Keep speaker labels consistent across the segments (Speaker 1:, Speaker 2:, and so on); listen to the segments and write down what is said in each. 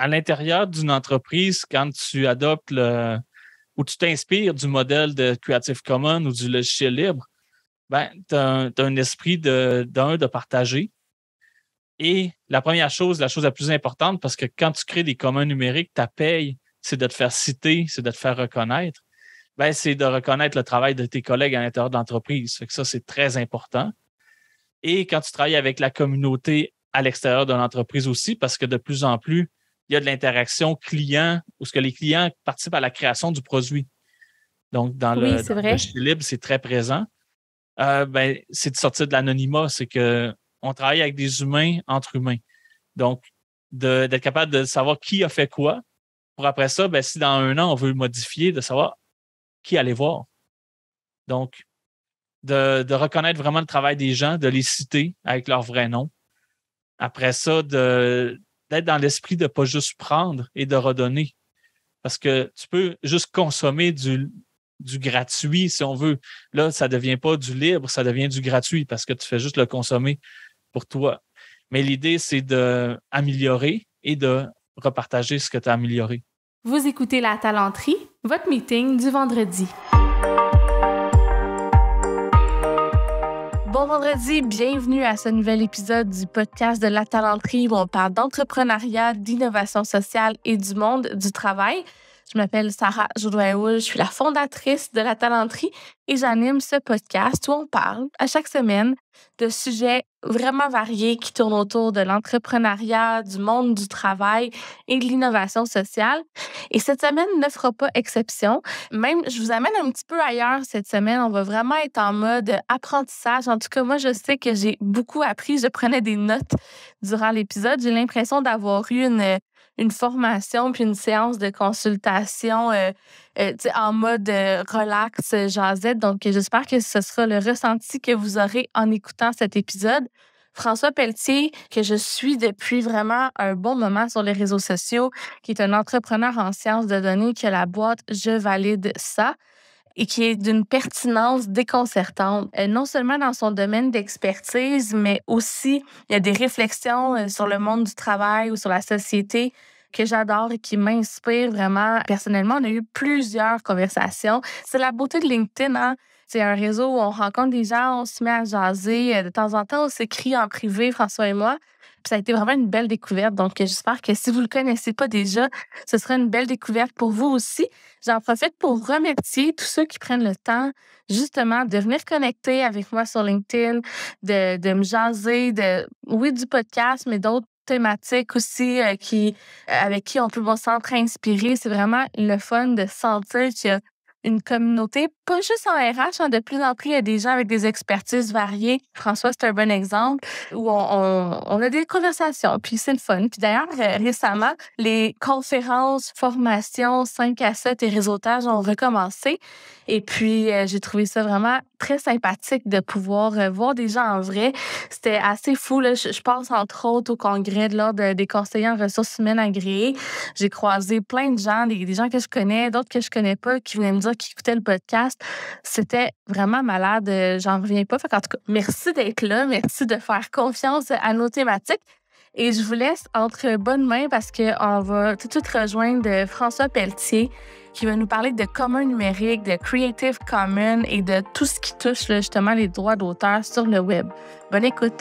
Speaker 1: à l'intérieur d'une entreprise, quand tu adoptes ou tu t'inspires du modèle de Creative Commons ou du logiciel libre, ben, tu as, un esprit d'un, de, de partager. Et la première chose, la chose la plus importante, parce que quand tu crées des communs numériques, ta paye, c'est de te faire citer, c'est de te faire reconnaître. Ben, c'est de reconnaître le travail de tes collègues à l'intérieur de l'entreprise. Ça, c'est très important. Et quand tu travailles avec la communauté à l'extérieur de l'entreprise aussi, parce que de plus en plus, il y a de l'interaction client, où ce que les clients participent à la création du produit. Donc, dans le, dans libre, c'est très présent. Euh, ben, c'est de sortir de l'anonymat, c'est qu'on travaille avec des humains entre humains. Donc, d'être capable de savoir qui a fait quoi, pour après ça, ben, si dans un an, on veut modifier, de savoir qui allait voir. Donc, de, reconnaître vraiment le travail des gens, de les citer avec leur vrai nom. Après ça, de, d'être dans l'esprit de ne pas juste prendre et de redonner. Parce que tu peux juste consommer du, gratuit, si on veut. Là, ça ne devient pas du libre, ça devient du gratuit parce que tu fais juste le consommer pour toi. Mais l'idée, c'est d'améliorer et de repartager ce que tu as amélioré.
Speaker 2: Vous écoutez La Talenterie, votre meeting du vendredi. Bon vendredi, bienvenue à ce nouvel épisode du podcast de la talenterie où on parle d'entrepreneuriat, d'innovation sociale et du monde du travail. Je m'appelle Sarah jourdouin je suis la fondatrice de La Talenterie et j'anime ce podcast où on parle à chaque semaine de sujets vraiment variés qui tournent autour de l'entrepreneuriat, du monde du travail et de l'innovation sociale. Et cette semaine ne fera pas exception. Même, je vous amène un petit peu ailleurs cette semaine. On va vraiment être en mode apprentissage. En tout cas, moi, je sais que j'ai beaucoup appris. Je prenais des notes durant l'épisode. J'ai l'impression d'avoir eu une une formation puis une séance de consultation euh, euh, en mode euh, relax, jasette. Donc, j'espère que ce sera le ressenti que vous aurez en écoutant cet épisode. François Pelletier, que je suis depuis vraiment un bon moment sur les réseaux sociaux, qui est un entrepreneur en sciences de données, qui a la boîte Je valide ça et qui est d'une pertinence déconcertante, non seulement dans son domaine d'expertise, mais aussi il y a des réflexions sur le monde du travail ou sur la société que j'adore et qui m'inspire vraiment. Personnellement, on a eu plusieurs conversations. C'est la beauté de LinkedIn, hein. C'est un réseau où on rencontre des gens, on se met à jaser. Euh, de temps en temps, on s'écrit en privé, François et moi. ça a été vraiment une belle découverte. Donc, j'espère que si vous ne le connaissez pas déjà, ce sera une belle découverte pour vous aussi. J'en profite pour remercier tous ceux qui prennent le temps, justement, de venir connecter avec moi sur LinkedIn, de, de me jaser, de, oui, du podcast, mais d'autres thématiques aussi euh, qui, euh, avec qui on peut s'entraîner inspirer. C'est vraiment le fun de sentir qu'il y a une communauté pas juste en RH. Hein, de plus en plus, il y a des gens avec des expertises variées. François, c'est un bon exemple où on, a des conversations, puis c'est le fun. Puis d'ailleurs, euh, récemment, les conférences, formations 5 à 7 et réseautage ont recommencé. Et puis, euh, j'ai trouvé ça vraiment très sympathique de pouvoir euh, voir des gens en vrai. C'était assez fou. Là. Je, pense entre autres au congrès de l'Ordre des conseillers en ressources humaines agréées. J'ai croisé plein de gens, des, gens que je connais, d'autres que je connais pas, qui venaient me dire qu'ils écoutaient le podcast. C'était vraiment malade. Euh, j'en reviens pas. en tout cas, merci d'être là. Merci de faire confiance à nos thématiques. Et je vous laisse entre bonnes mains parce qu'on va tout de suite rejoindre François Pelletier qui va nous parler de commun numérique, de Creative Commons et de tout ce qui touche justement les droits d'auteur sur le web. Bonne écoute!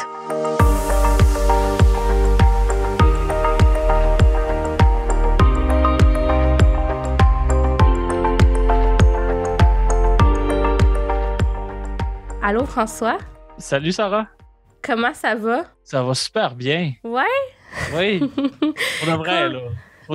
Speaker 2: Allô François?
Speaker 1: Salut Sarah.
Speaker 2: Comment ça va?
Speaker 1: Ça va super bien. Ouais? Oui. On devrait, là.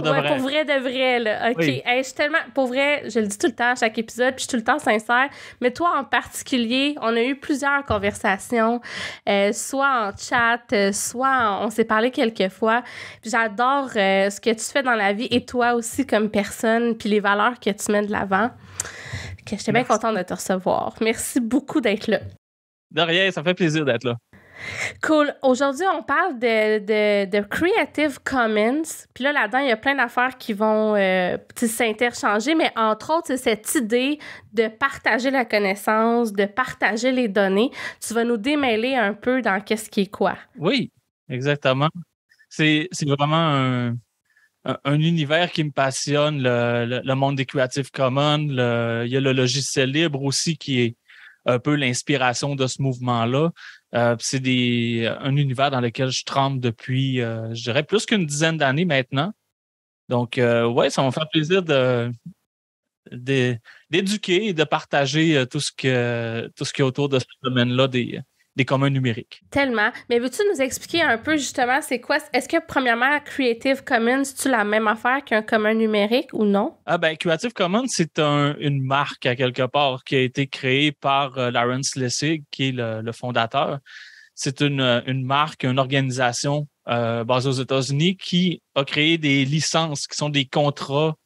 Speaker 1: Pour vrai.
Speaker 2: de vrai, là. OK. je tellement. Pour vrai, je le dis tout le temps à chaque épisode, puis je suis tout le temps sincère. Mais toi en particulier, on a eu plusieurs conversations, euh, soit en chat, euh, soit on s'est parlé quelques fois. J'adore euh, ce que tu fais dans la vie et toi aussi comme personne, puis les valeurs que tu mets de l'avant. J'étais bien contente de te recevoir. Merci beaucoup d'être là.
Speaker 1: De rien, ça fait plaisir d'être là.
Speaker 2: Cool. Aujourd'hui, on parle de, de, de Creative Commons. Puis là, là-dedans, il y a plein d'affaires qui vont euh, s'interchanger, mais entre autres, c'est cette idée de partager la connaissance, de partager les données. Tu vas nous démêler un peu dans qu'est-ce qui est quoi.
Speaker 1: Oui, exactement. C'est vraiment un, un, univers qui me passionne, le, monde des Creative Commons. il y a le logiciel libre aussi qui est un peu l'inspiration de ce mouvement-là. Euh, c'est euh, un univers dans lequel je tremble depuis, euh, je dirais, plus qu'une dizaine d'années maintenant. Donc, ouais, ça va me faire plaisir de, d'éduquer et de partager tout ce, que, tout ce qui est autour de ce domaine-là des communs numériques.
Speaker 2: Tellement. Mais veux-tu nous expliquer un peu justement c'est quoi? Est-ce que premièrement, Creative Commons, c'est-tu la même affaire qu'un commun numérique ou non?
Speaker 1: Ah ben, Creative Commons, c'est une marque à quelque part qui a été créée par euh, Lawrence Lessig, qui est le, fondateur. C'est euh, une, marque, une organisation euh, basée aux États-Unis qui a créé des licences qui sont des contrats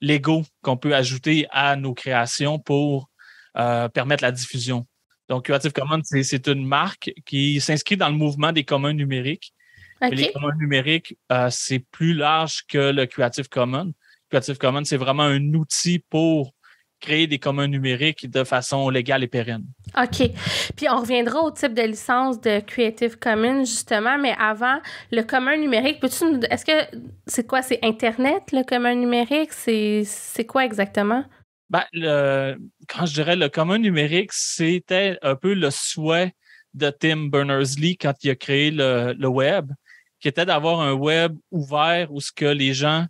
Speaker 1: légaux qu'on peut ajouter à nos créations pour permettre la diffusion donc, Creative Commons, c'est une marque qui s'inscrit dans le mouvement des communs numériques. Les communs numériques, euh, c'est plus large que le Creative Commons. Creative Commons, c'est vraiment un outil pour créer des communs numériques de façon légale et pérenne.
Speaker 2: OK. Puis on reviendra au type de licence de Creative Commons, justement, mais avant, le commun numérique, peux-tu Est-ce que c'est quoi? C'est Internet, le commun numérique? C'est quoi exactement?
Speaker 1: Ben, quand je dirais le commun numérique, c'était un peu le souhait de Tim Berners-Lee quand il a créé le, web, qui était d'avoir un web ouvert où ce que les gens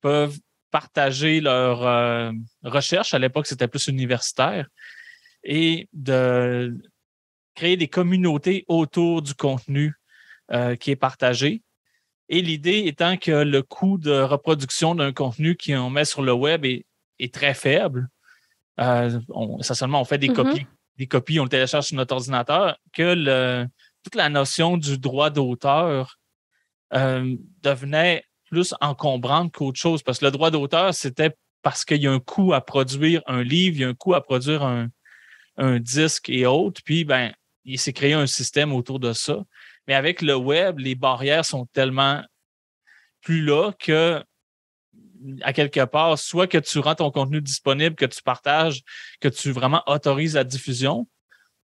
Speaker 1: peuvent partager leurs euh, recherches. À l'époque, c'était plus universitaire. Et de créer des communautés autour du contenu euh, qui est partagé. Et l'idée étant que le coût de reproduction d'un contenu qu'on met sur le web est est très faible, euh, on, essentiellement, on fait des mhm. copies, des copies, on le télécharge sur notre ordinateur, que toute la notion du droit d'auteur euh, devenait plus encombrante qu'autre chose. Parce que le droit d'auteur, c'était parce qu'il y a un coût à produire un livre, il y a un coût à produire un, disque et autres. Puis, ben, il s'est créé un système autour de ça. Mais avec le web, les barrières sont tellement plus là que à quelque part, soit que tu rends ton contenu disponible, que tu partages, que tu vraiment autorises la diffusion,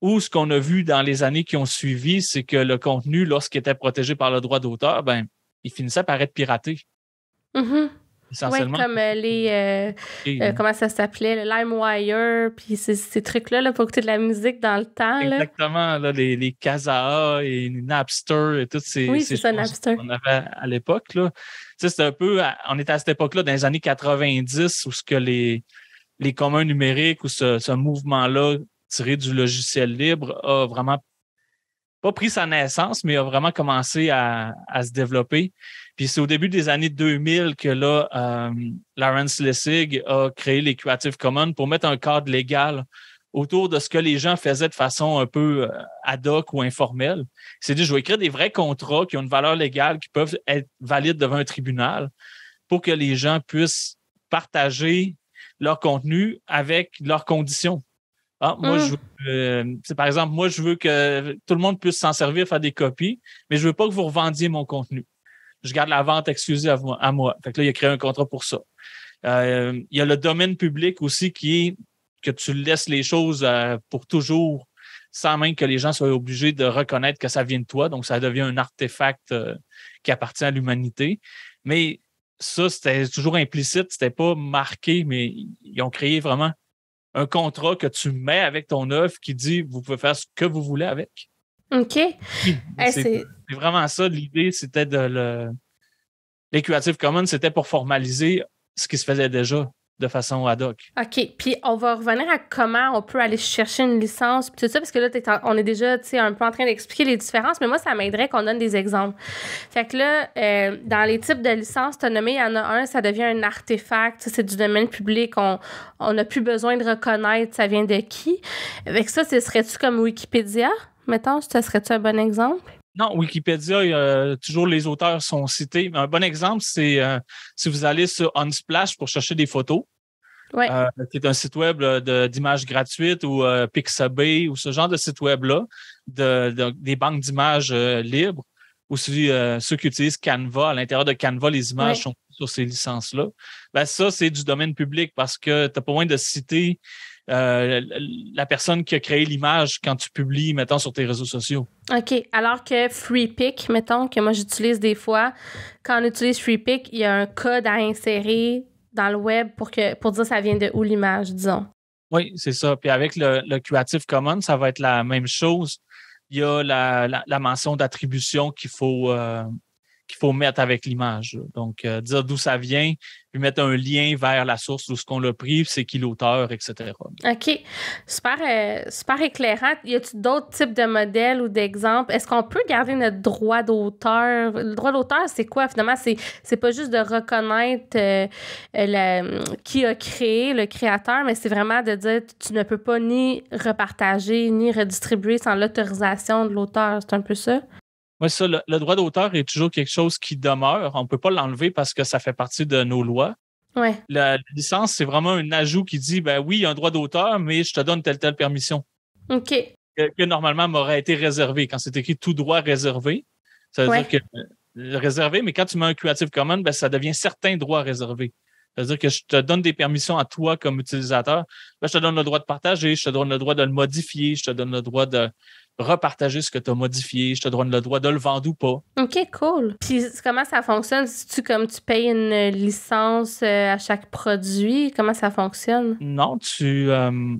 Speaker 1: ou ce qu'on a vu dans les années qui ont suivi, c'est que le contenu, lorsqu'il était protégé par le droit d'auteur, ben, il finissait par être piraté. Mm Essentiellement. comme euh,
Speaker 2: les. Euh, euh, comment ça s'appelait? Le LimeWire, puis ces, trucs-là pour écouter de la musique dans le temps.
Speaker 1: Exactement, les, les Kazaa et Napster et toutes ces. Oui, c'est ça, Napster. On avait à l'époque. là c'est un peu, on est à cette époque-là, dans les années 90, où ce que les, les communs numériques ou ce, ce mouvement-là tiré du logiciel libre a vraiment pas pris sa naissance, mais a vraiment commencé à, se développer. Puis c'est au début des années 2000 que là, euh, Lawrence Lessig a créé les Creative Commons pour mettre un cadre légal autour de ce que les gens faisaient de façon un peu euh, ad hoc ou informelle. C'est dit, je vais écrire des vrais contrats qui ont une valeur légale, qui peuvent être valides devant un tribunal pour que les gens puissent partager leur contenu avec leurs conditions. Ah, moi, hmm. je veux, euh, par exemple, moi, je veux que tout le monde puisse s'en servir, faire des copies, mais je ne veux pas que vous revendiez mon contenu. Je garde la vente excusée à moi. À là, il a créé un contrat pour ça. Euh, il y a le domaine public aussi qui est que tu laisses les choses euh, pour toujours sans même que les gens soient obligés de reconnaître que ça vient de toi. Donc, ça devient un artefact euh, qui appartient à l'humanité. Mais ça, c'était toujours implicite, c'était pas marqué, mais ils ont créé vraiment un contrat que tu mets avec ton œuvre qui dit vous pouvez faire ce que vous voulez avec.
Speaker 2: OK. Eh, c'est
Speaker 1: vraiment ça l'idée, c'était de le. Les Commons, c'était pour formaliser ce qui se faisait déjà de façon ad hoc.
Speaker 2: OK. Puis on va revenir à comment on peut aller chercher une licence, puis tout ça, parce que là, on est déjà un peu en train d'expliquer les différences, mais moi, ça m'aiderait qu'on donne des exemples. Fait que là, euh, dans les types de licences, tu nommé, il y en a un, ça devient un artefact, c'est du domaine public, on n'a plus besoin de reconnaître ça vient de qui. Avec ça, ce serait-tu comme Wikipédia, mettons, ce serait-tu un bon exemple?
Speaker 1: Non, Wikipédia, euh, toujours les auteurs sont cités. Un bon exemple, c'est euh, si vous allez sur Unsplash pour chercher des photos, ouais. Euh, qui est un site web d'images gratuites ou Pixabay ou ce genre de site web-là, des banques d'images libres. Aussi, ceux qui utilisent Canva, à l'intérieur de Canva, les images sont sur ces licences-là. Ben, ça, c'est du domaine public parce que tu n'as pas moins de citer euh, la personne qui a créé l'image quand tu publies, mettons, sur tes réseaux sociaux.
Speaker 2: OK. Alors que FreePick, mettons, que moi j'utilise des fois, quand on utilise FreePick, il y a un code à insérer dans le web pour, que, pour dire ça vient de où l'image, disons.
Speaker 1: Oui, c'est ça. Puis avec le, Creative Commons, ça va être la même chose. Il y a la, mention d'attribution qu'il faut, euh, qu'il faut mettre avec l'image. Donc, euh, dire d'où ça vient, puis mettre un lien vers la source où ce qu'on l'a pris, c'est qui l'auteur, etc.
Speaker 2: OK. Super, euh, super éclairant. Y a-t-il d'autres types de modèles ou d'exemples? Est-ce qu'on peut garder notre droit d'auteur? Le droit d'auteur, c'est quoi? Finalement, c'est pas juste de reconnaître euh, qui a créé, le créateur, mais c'est vraiment de dire tu ne peux pas ni repartager, ni redistribuer sans l'autorisation de l'auteur. C'est un peu ça?
Speaker 1: Oui, ça, le, droit d'auteur est toujours quelque chose qui demeure. On ne peut pas l'enlever parce que ça fait partie de nos lois. La, licence, c'est vraiment un ajout qui dit ben oui, il y a un droit d'auteur, mais je te donne telle telle permission. OK. Que, normalement m'aurait été réservé. Quand c'est écrit tout droit réservé, ça veut dire que réservé, mais quand tu mets un Creative Commons, ben, ça devient certains droits réservés. Ça veut dire que je te donne des permissions à toi comme utilisateur. Ben, je te donne le droit de partager, je te donne le droit de le modifier, je te donne le droit de, repartager ce que tu as modifié. Je te donne le droit de le vendre ou pas.
Speaker 2: OK, cool. Puis comment ça fonctionne? Si tu comme tu payes une licence euh, à chaque produit, comment ça fonctionne?
Speaker 1: Non, tu. Euh,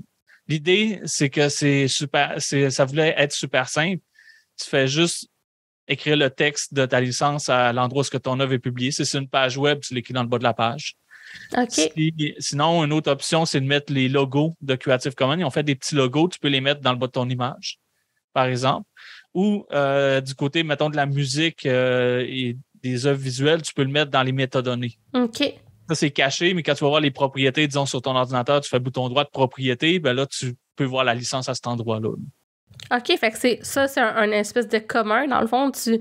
Speaker 1: l'idée, c'est que c'est super. Ça voulait être super simple. Tu fais juste écrire le texte de ta licence à l'endroit où ton œuvre est publiée. Si c'est une page web, tu l'écris dans le bas de la page. OK. sinon, une autre option, c'est de mettre les logos de Creative Commons. Ils ont fait des petits logos, tu peux les mettre dans le bas de ton image par exemple, ou euh, du côté, mettons, de la musique euh, et des œuvres visuelles, tu peux le mettre dans les métadonnées. OK. Ça, c'est caché, mais quand tu vas voir les propriétés, disons, sur ton ordinateur, tu fais bouton droit de propriété, ben là, tu peux voir la licence à cet endroit-là.
Speaker 2: OK, fait que ça, c'est un, espèce de commun. Dans le fond, tu,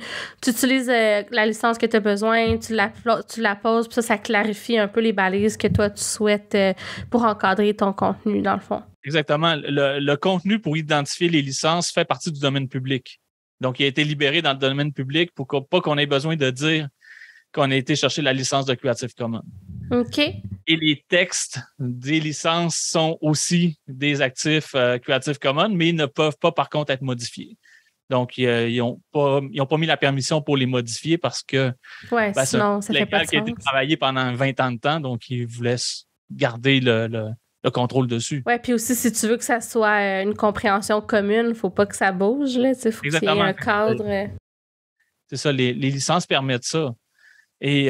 Speaker 2: utilises euh, la licence que tu as besoin, tu la, tu la poses, puis ça, ça clarifie un peu les balises que toi, tu souhaites euh, pour encadrer ton contenu, dans le fond.
Speaker 1: Exactement. Le, contenu pour identifier les licences fait partie du domaine public. Donc, il a été libéré dans le domaine public pour pas qu'on ait besoin de dire qu'on a été chercher la licence de Creative Commons. OK. Et les textes des licences sont aussi des actifs créatifs euh, Creative Commons, mais ils ne peuvent pas, par contre, être modifiés. Donc, ils n'ont pas, mis la permission pour les modifier parce que
Speaker 2: ouais, ben, qui a été
Speaker 1: travaillé pendant 20 ans de temps, donc ils vous garder le, contrôle dessus. Oui, puis aussi, si
Speaker 2: tu veux que ça soit euh, une compréhension commune, il ne faut pas que ça bouge. Là, faut qu'il un cadre. Euh.
Speaker 1: C'est ça, les, licences permettent ça. Et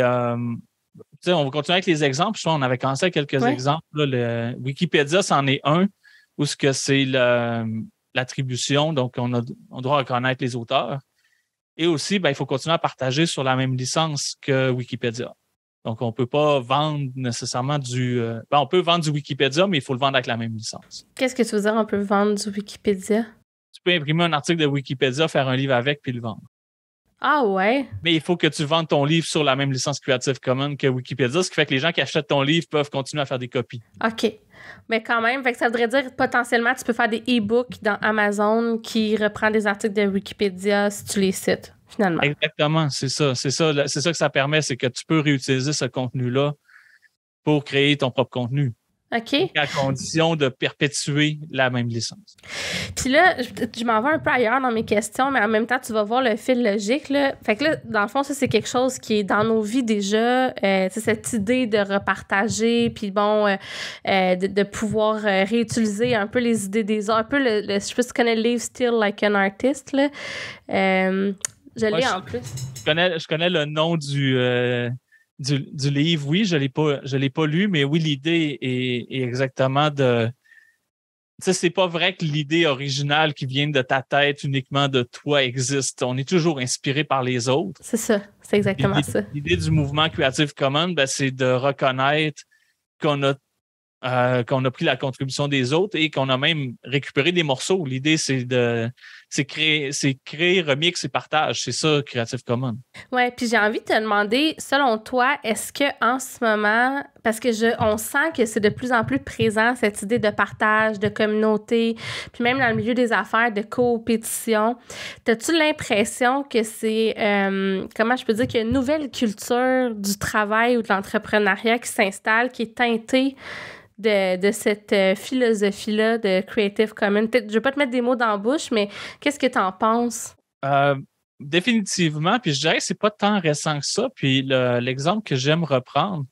Speaker 1: on va continuer avec les exemples. on avait commencé à quelques exemples. Wikipédia, c'en est un où ce que c'est l'attribution. Donc, on, a, on doit reconnaître les auteurs. Et aussi, ben, il faut continuer à partager sur la même licence que Wikipédia. Donc, on ne peut pas vendre nécessairement du. Euh, ben, on peut vendre du Wikipédia, mais il faut le vendre avec la même licence.
Speaker 2: Qu'est-ce que tu veux dire, on peut vendre du Wikipédia?
Speaker 1: Tu peux imprimer un article de Wikipédia, faire un livre avec, puis le vendre.
Speaker 2: Ah ouais?
Speaker 1: Mais il faut que tu vendes ton livre sur la même licence Creative Commons que Wikipédia, ce qui fait que les gens qui achètent ton livre peuvent continuer à faire des copies.
Speaker 2: OK. Mais quand même, ça voudrait dire potentiellement tu peux faire des e-books dans Amazon qui reprend des articles de Wikipédia si tu les cites, finalement.
Speaker 1: Exactement, c'est ça. C'est ça, c'est ça que ça permet, c'est que tu peux réutiliser ce contenu-là pour créer ton propre contenu. OK. À condition de perpétuer la même licence.
Speaker 2: Puis là, je, m'en vais un peu ailleurs dans mes questions, mais en même temps, tu vas voir le fil logique. Là. Fait que là, dans le fond, ça, c'est quelque chose qui est dans nos vies déjà. c'est euh, cette idée de repartager, puis bon, euh, euh, de, pouvoir réutiliser un peu les idées des autres. Un peu le, je sais pas si tu connais Live Still Like an Artist. Là. je l'ai en plus.
Speaker 1: Je connais, je connais le nom du du, livre, oui, je ne l'ai, pas, je l'ai pas lu, mais oui, l'idée est, exactement de. Tu sais, c'est pas vrai que l'idée originale qui vient de ta tête, uniquement de toi, existe. On est toujours inspiré par les autres.
Speaker 2: C'est ça, c'est exactement ça.
Speaker 1: L'idée du mouvement Creative Commons, ben, c'est de reconnaître qu'on a euh, qu'on a pris la contribution des autres et qu'on a même récupéré des morceaux. L'idée, c'est de c'est créer, c'est créer, remix et partage. C'est ça, Creative Commons.
Speaker 2: Oui, puis j'ai envie de te demander, selon toi, est-ce que en ce moment, parce que je, on sent que c'est de plus en plus présent cette idée de partage, de communauté, puis même dans le milieu des affaires, de coopétition. T'as-tu l'impression que c'est, euh, comment je peux dire, qu'il y a une nouvelle culture du travail ou de l'entrepreneuriat qui s'installe, qui est teintée de, cette euh, philosophie-là de Creative Commons? Je ne vais pas te mettre des mots dans la bouche, mais qu'est-ce que tu en penses?
Speaker 1: Euh, définitivement, puis je dirais que c'est pas tant récent que ça. Puis l'exemple que j'aime reprendre,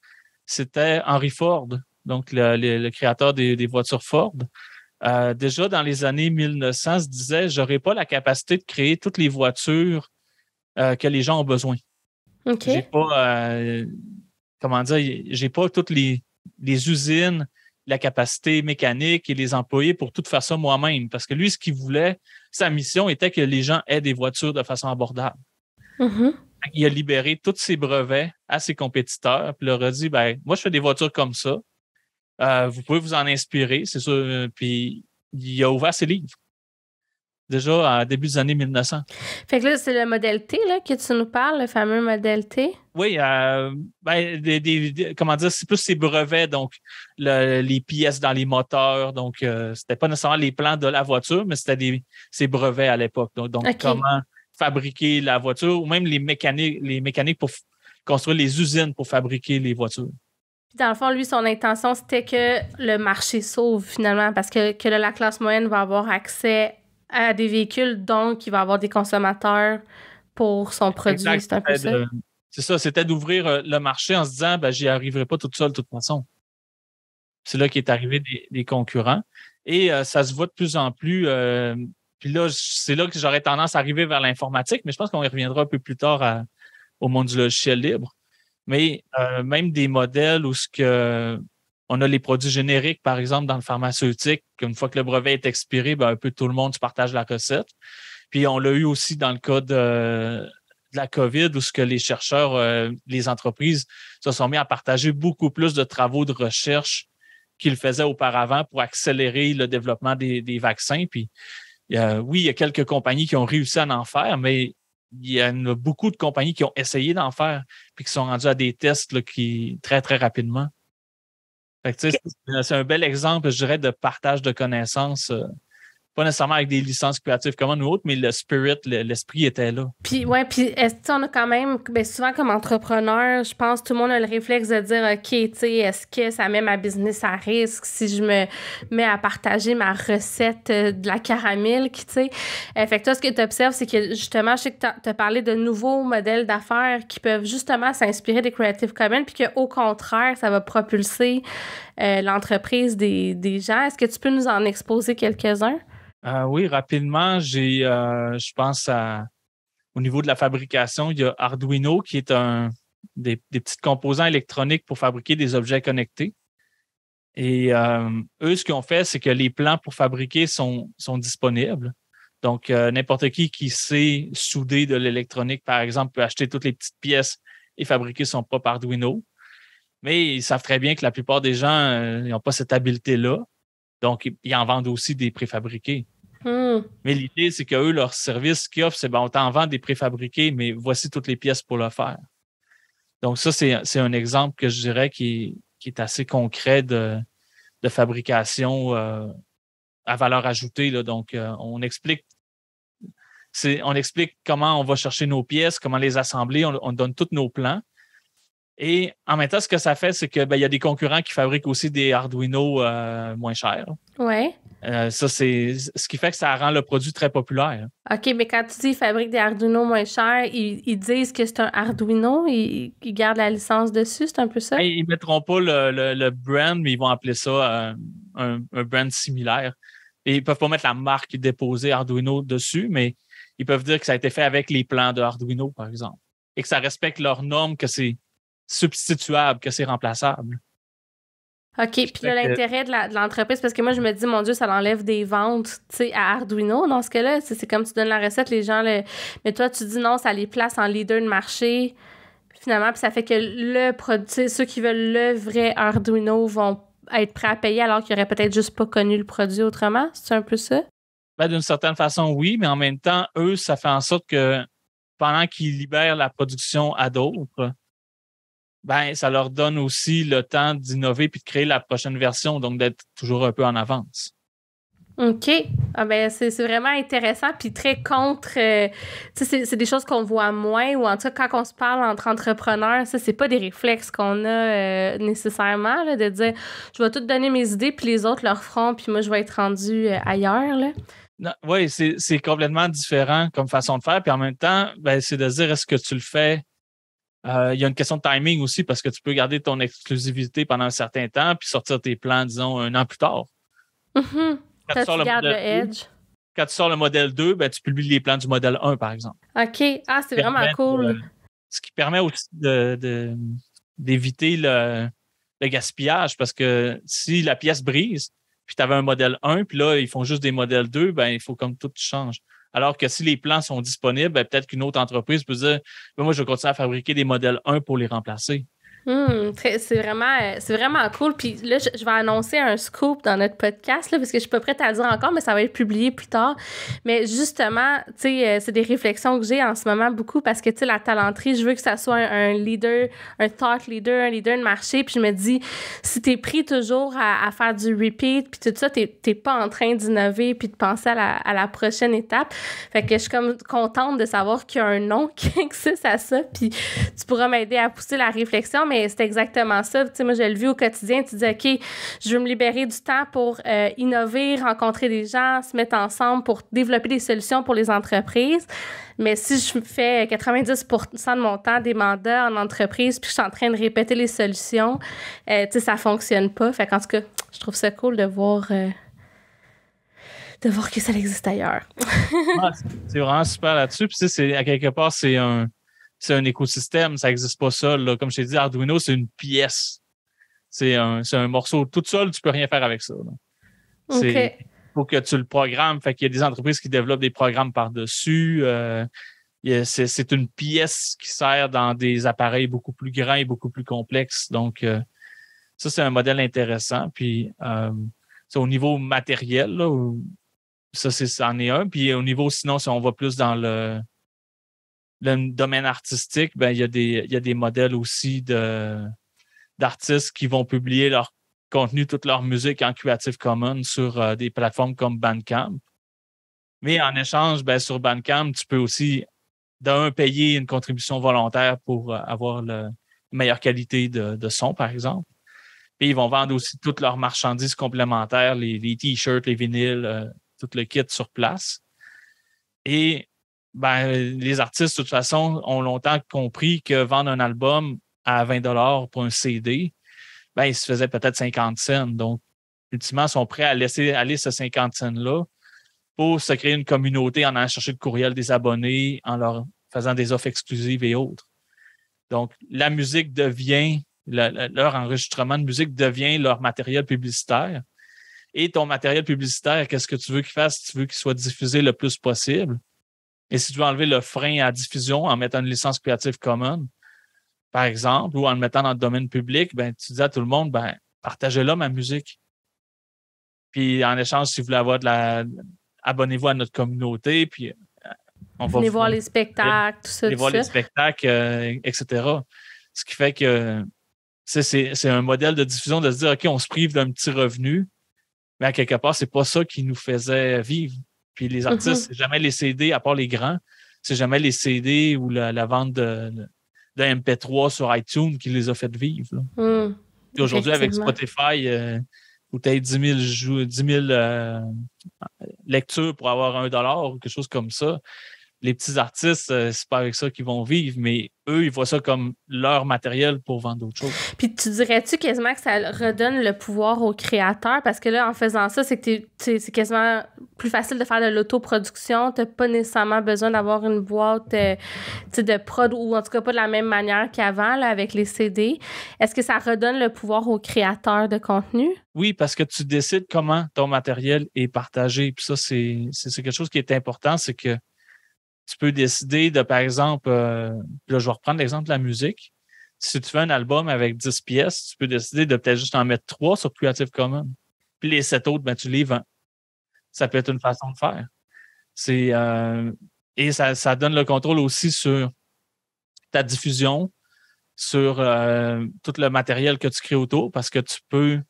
Speaker 1: c'était Henry Ford, donc le, créateur des, voitures Ford. Euh, déjà dans les années 1900, se disait j'aurais pas la capacité de créer toutes les voitures euh, que les gens ont besoin. Je J'ai pas euh, comment dire, j'ai pas toutes les, les, usines, la capacité mécanique et les employés pour tout faire ça moi-même. Parce que lui, ce qu'il voulait, sa mission était que les gens aient des voitures de façon abordable. Mm-hmm. Il a libéré tous ses brevets à ses compétiteurs, puis leur a dit ben, Moi, je fais des voitures comme ça. Euh, vous pouvez vous en inspirer, c'est sûr. Puis il a ouvert ses livres. Déjà en début des années 1900.
Speaker 2: Fait que là, c'est le modèle T là, que tu nous parles, le fameux modèle T.
Speaker 1: Oui, euh, ben, comment dire, c'est plus ses brevets, donc les pièces dans les moteurs. Donc, euh, c'était pas nécessairement les plans de la voiture, mais c'était ses brevets à l'époque. Donc, comment fabriquer la voiture ou même les mécaniques, les mécaniques pour construire les usines pour fabriquer les voitures.
Speaker 2: Puis dans le fond, lui, son intention, c'était que le marché sauve finalement parce que, la classe moyenne va avoir accès à des véhicules, donc il va avoir des consommateurs pour son produit.
Speaker 1: C'est ça. c'était d'ouvrir euh, le marché en se disant ben, j'y arriverai pas toute seul, de toute façon. C'est là qu'est arrivé des, concurrents. Et euh, ça se voit de plus en plus euh, puis là, c'est là que j'aurais tendance à arriver vers l'informatique, mais je pense qu'on y reviendra un peu plus tard au monde du logiciel libre. Mais euh, même des modèles où ce que on a les produits génériques, par exemple, dans le pharmaceutique, qu'une fois que le brevet est expiré, ben, un peu tout le monde partage la recette. Puis on l'a eu aussi dans le cas de, la COVID, où ce que les chercheurs, euh, les entreprises se sont mis à partager beaucoup plus de travaux de recherche qu'ils faisaient auparavant pour accélérer le développement des, des vaccins. Puis oui, il y a quelques compagnies qui ont réussi à en faire, mais il y a beaucoup de compagnies qui ont essayé d'en faire puis qui sont rendues à des tests très, très rapidement. C'est un bel exemple, je dirais, de partage de connaissances euh, pas nécessairement avec des licences créatives comme nous autres, mais le spirit, l'esprit était là.
Speaker 2: Puis, ouais, puis est-ce qu'on a quand même, ben souvent comme entrepreneur, je pense tout le monde a le réflexe de dire, OK, tu sais, est-ce que ça met ma business à risque si je me mets à partager ma recette euh, de la caramel, tu sais? Euh, fait que toi, ce que tu observes, c'est que justement, je sais que tu as parlé de nouveaux modèles d'affaires qui peuvent justement s'inspirer des Creative Commons, puis qu'au contraire, ça va propulser euh, l'entreprise des, des gens. Est-ce que tu peux nous en exposer quelques-uns?
Speaker 1: Euh, oui, rapidement, j'ai, euh, je pense au niveau de la fabrication, il y a Arduino qui est un des, petits composants électroniques pour fabriquer des objets connectés. Et euh, eux, ce qu'ils ont fait, c'est que les plans pour fabriquer sont, sont disponibles. Donc, n'importe qui qui sait souder de l'électronique, par exemple, peut acheter toutes les petites pièces et fabriquer son propre Arduino. Mais ils savent très bien que la plupart des gens n'ont pas cette habileté-là. Donc, ils en vendent aussi des préfabriqués. Hmm. Mais l'idée, c'est qu'eux, leur service qu'ils offrent, c'est ben, on t'en vend des préfabriqués, mais voici toutes les pièces pour le faire. Donc, ça, c'est un exemple que je dirais qui, qui est assez concret de, fabrication euh, à valeur ajoutée. Là. Donc, euh, on explique. On explique comment on va chercher nos pièces, comment les assembler, on, donne tous nos plans. Et en même temps, ce que ça fait, c'est qu'il ben, y a des concurrents qui fabriquent aussi des Arduino euh, moins chers. Ouais. Euh, ça, c'est ce qui fait que ça rend le produit très populaire.
Speaker 2: OK, mais quand tu dis qu'ils fabriquent des Arduino moins chers, ils, disent que c'est un Arduino, ils, gardent la licence dessus, c'est un peu ça?
Speaker 1: Ils ne mettront pas le, brand, mais ils vont appeler ça euh, un, brand similaire. ils ne peuvent pas mettre la marque déposée Arduino dessus, mais ils peuvent dire que ça a été fait avec les plans de Arduino, par exemple, et que ça respecte leurs normes, que c'est substituable, que c'est remplaçable.
Speaker 2: OK, puis là, l'intérêt de l'entreprise, parce que moi, je me dis, mon Dieu, ça l'enlève des ventes, à Arduino, dans ce cas-là. C'est comme tu donnes la recette, les gens Mais toi, tu dis non, ça les place en leader de marché, finalement, puis ça fait que le produit, ceux qui veulent le vrai Arduino vont être prêts à payer alors qu'ils n'auraient peut-être juste pas connu le produit autrement. C'est un peu ça?
Speaker 1: Ben, D'une certaine façon, oui, mais en même temps, eux, ça fait en sorte que pendant qu'ils libèrent la production à d'autres, ben, ça leur donne aussi le temps d'innover puis de créer la prochaine version, donc d'être toujours un peu en avance.
Speaker 2: OK. Ah ben, c'est vraiment intéressant, puis très contre. Euh, c'est des choses qu'on voit moins, ou en tout cas, quand on se parle entre entrepreneurs, ça, c'est pas des réflexes qu'on a euh, nécessairement, de dire je vais tout donner mes idées, puis les autres leur feront, puis moi, je vais être rendu euh, ailleurs.
Speaker 1: oui, c'est complètement différent comme façon de faire, puis en même temps, ben, c'est de dire est-ce que tu le fais euh, il y a une question de timing aussi parce que tu peux garder ton exclusivité pendant un certain temps puis sortir tes plans, disons, un an plus tard. Mm-hmm. Quand, tu sors le, modèle 2, ben, tu publies les plans du modèle 1, par exemple.
Speaker 2: OK. Ah, c'est vraiment ben, cool. Euh,
Speaker 1: ce qui permet aussi d'éviter de, le, gaspillage parce que si la pièce brise, puis tu avais un modèle 1, puis là, ils font juste des modèles 2, ben, il faut comme tout change. Alors que si les plans sont disponibles, ben, peut-être qu'une autre entreprise peut dire, ben, moi, je vais continuer à fabriquer des modèles 1 pour les remplacer.
Speaker 2: Hmm, c'est vraiment, euh, c'est vraiment cool. Puis là, je, vais annoncer un scoop dans notre podcast, parce que je suis pas prête à le dire encore, mais ça va être publié plus tard. Mais justement, tu sais, euh, c'est des réflexions que j'ai en ce moment beaucoup parce que, tu sais, la talenterie, je veux que ça soit un, leader, un thought leader, un leader de marché. Puis je me dis, si tu es pris toujours à, faire du repeat, puis tout ça, tu n'es pas en train d'innover puis de penser à la, prochaine étape. Fait que je suis comme contente de savoir qu'il y a un nom qui existe à ça, puis tu pourras m'aider à pousser la réflexion c'est exactement ça. Tu sais, moi, je le vis au quotidien. Tu dis, OK, je veux me libérer du temps pour euh, innover, rencontrer des gens, se mettre ensemble pour développer des solutions pour les entreprises. Mais si je fais 90 de mon temps des mandats en entreprise, puis je suis en train de répéter les solutions, euh, tu sais, ça fonctionne pas. Fait qu'en tout cas, je trouve ça cool de voir... Euh, de voir que ça existe ailleurs.
Speaker 1: Ah, c'est vraiment super là-dessus. Puis, tu à quelque part, c'est un c'est un écosystème, ça n'existe pas seul. Comme je t'ai dit, Arduino, c'est une pièce. C'est un, morceau tout seul, tu ne peux rien faire avec ça. Il faut que tu le programmes. Fait qu'il y a des entreprises qui développent des programmes par-dessus. Euh, c'est une pièce qui sert dans des appareils beaucoup plus grands et beaucoup plus complexes. Donc, euh, ça, c'est un modèle intéressant. Puis, euh, c'est au niveau matériel, là, ça, c'en est, est, un. Puis, au niveau, sinon, si on va plus dans le le domaine artistique, ben, il, y a des, il y a des modèles aussi d'artistes qui vont publier leur contenu, toute leur musique en Creative Commons sur euh, des plateformes comme Bandcamp. Mais en échange, ben, sur Bandcamp, tu peux aussi, d'un, payer une contribution volontaire pour euh, avoir la meilleure qualité de, son, par exemple. Puis ils vont vendre aussi toutes leurs marchandises complémentaires, les, t-shirts, les vinyles, euh, tout le kit sur place. Et ben, les artistes, de toute façon, ont longtemps compris que vendre un album à 20 pour un CD, ben, ils se faisaient peut-être 50 cents. Donc, ultimement, sont prêts à laisser aller ce 50 cents-là pour se créer une communauté en allant chercher le courriel des abonnés, en leur faisant des offres exclusives et autres. Donc, la musique devient, leur enregistrement de musique devient leur matériel publicitaire. Et ton matériel publicitaire, qu'est-ce que tu veux qu'il fasse? Tu veux qu'il soit diffusé le plus possible. Et si tu veux enlever le frein à diffusion en mettant une licence Creative Commons, par exemple, ou en le mettant dans le domaine public, ben, tu dis à tout le monde, ben, partagez-la ma musique. Puis en échange, si vous voulez avoir de la. Abonnez-vous à notre communauté, puis euh, on va. Venez voir les
Speaker 2: spectacles,
Speaker 1: tout ça. Venez voir les spectacles, euh, etc. Ce qui fait que c'est un modèle de diffusion de se dire, OK, on se prive d'un petit revenu, mais à quelque part, c'est pas ça qui nous faisait vivre. Puis les mhm. artistes, c'est jamais les CD, à part les grands, c'est jamais les CD ou la, vente de, MP3 sur iTunes qui les a fait vivre. Hmm. aujourd'hui, avec Spotify, peut où tu as 10 000, lectures pour avoir un dollar ou quelque chose comme ça, les petits artistes, euh, c'est pas avec ça qu'ils vont vivre, mais eux, ils voient ça comme leur matériel pour vendre d'autres choses. Puis
Speaker 2: tu dirais-tu quasiment que ça redonne le pouvoir aux créateurs? Parce que là, en faisant ça, c'est quasiment plus facile de faire de l'autoproduction. T'as pas nécessairement besoin d'avoir une boîte euh, de prod ou en tout cas pas de la même manière qu'avant avec les CD. Est-ce que ça redonne le pouvoir aux créateurs de contenu?
Speaker 1: Oui, parce que tu décides comment ton matériel est partagé. Puis ça, c'est quelque chose qui est important, c'est que tu peux décider de, par exemple, euh, là, je vais reprendre l'exemple de la musique. Si tu fais un album avec 10 pièces, tu peux décider de peut-être juste en mettre 3 sur Creative Commons. Puis les 7 autres, ben, tu les vends. Ça peut être une façon de faire. C'est, euh, et ça, ça, donne le contrôle aussi sur ta diffusion, sur euh, tout le matériel que tu crées autour, parce que tu peux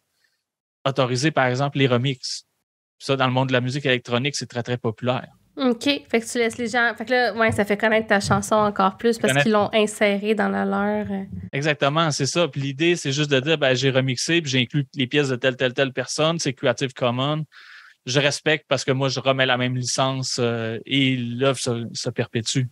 Speaker 1: autoriser, par exemple, les remixes. Ça, dans le monde de la musique électronique, c'est très, très populaire.
Speaker 2: OK. Fait que tu laisses les gens. Fait que là, ouais, ça fait connaître ta chanson encore plus parce qu'ils l'ont insérée dans la leur. Euh.
Speaker 1: Exactement, c'est ça. Puis l'idée, c'est juste de dire ben, j'ai remixé, puis j'ai inclus les pièces de telle, telle, telle personne, c'est Creative Commons je respecte parce que moi, je remets la même licence euh, et l'œuvre se, perpétue.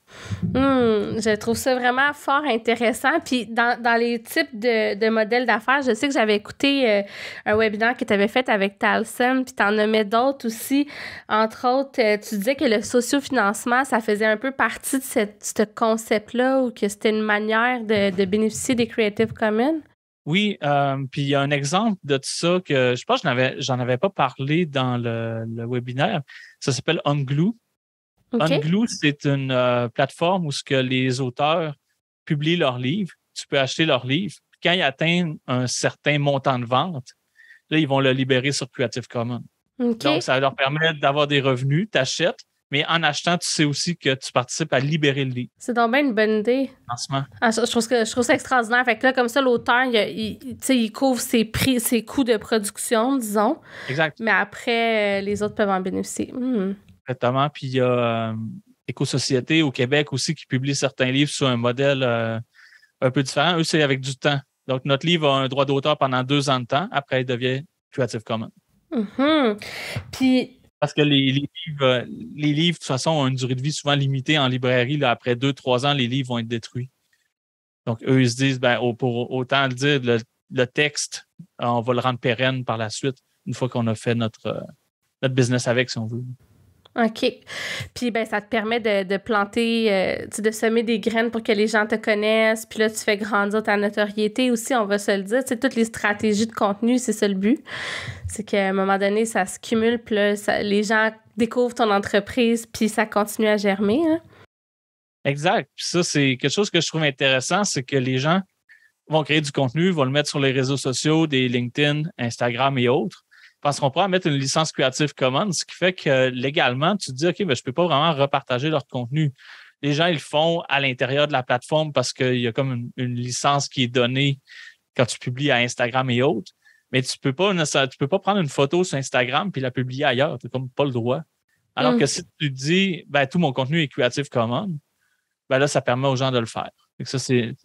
Speaker 2: Hmm, je trouve ça vraiment fort intéressant. Puis dans, dans les types de, modèles d'affaires, je sais que j'avais écouté euh, un webinaire que tu avais fait avec Talson, puis tu en nommais d'autres aussi. Entre autres, euh, tu disais que le sociofinancement, ça faisait un peu partie de ce concept-là ou que c'était une manière de, de bénéficier des Creative Commons.
Speaker 1: Oui, euh, puis il y a un exemple de tout ça que je pense que j'en j'en avais pas parlé dans le, webinaire. Ça s'appelle Unglue. Unglue, c'est une euh, plateforme où ce que les auteurs publient leurs livres. Tu peux acheter leurs livres. Quand ils atteignent un certain montant de vente, là, ils vont le libérer sur Creative Commons. Donc, ça leur permet d'avoir des revenus. Tu achètes, mais en achetant, tu sais aussi que tu participes à libérer le livre. C'est
Speaker 2: donc bien une bonne idée.
Speaker 1: Ah,
Speaker 2: je, trouve que, je trouve ça extraordinaire. Fait là, comme ça, l'auteur, il, couvre ses prix, ses coûts de production, disons. Exact. Mais après, euh, les autres peuvent en bénéficier. Hmm.
Speaker 1: Exactement. Puis il y a euh, société au Québec aussi qui publie certains livres sur un modèle euh, un peu différent. Eux, c'est avec du temps. Donc, notre livre a un droit d'auteur pendant deux ans de temps. Après, il devient Creative Commons.
Speaker 2: Mmh. Puis,
Speaker 1: parce que les, livres, euh, les livres, de toute façon, ont une durée de vie souvent limitée en librairie. Là, après deux, trois ans, les livres vont être détruits. Donc, eux, ils se disent, ben, pour autant le dire, le, texte, euh, on va le rendre pérenne par la suite, une fois qu'on a fait notre, euh, notre business avec, si on veut.
Speaker 2: OK. Puis ben ça te permet de, planter, euh, de semer des graines pour que les gens te connaissent. Puis là, tu fais grandir ta notoriété aussi, on va se le dire. c'est toutes les stratégies de contenu, c'est ça le but. C'est qu'à un moment donné, ça se cumule, puis les gens découvrent ton entreprise, puis ça continue à germer. Hein.
Speaker 1: Exact. Puis ça, c'est quelque chose que je trouve intéressant, c'est que les gens vont créer du contenu, vont le mettre sur les réseaux sociaux, des LinkedIn, Instagram et autres parce qu'on pourrait mettre une licence Creative Commons, ce qui fait que légalement, tu te dis, OK, ben, je ne peux pas vraiment repartager leur contenu. Les gens, ils le font à l'intérieur de la plateforme parce qu'il y a comme une, licence qui est donnée quand tu publies à Instagram et autres. Mais tu ne peux, pas, peux pas prendre une photo sur Instagram puis la publier ailleurs. Tu n'as comme pas le droit. Alors que hmm. si tu dis, ben, tout mon contenu est Creative Commons, ben là, ça permet aux gens de le faire. Donc ça, c'est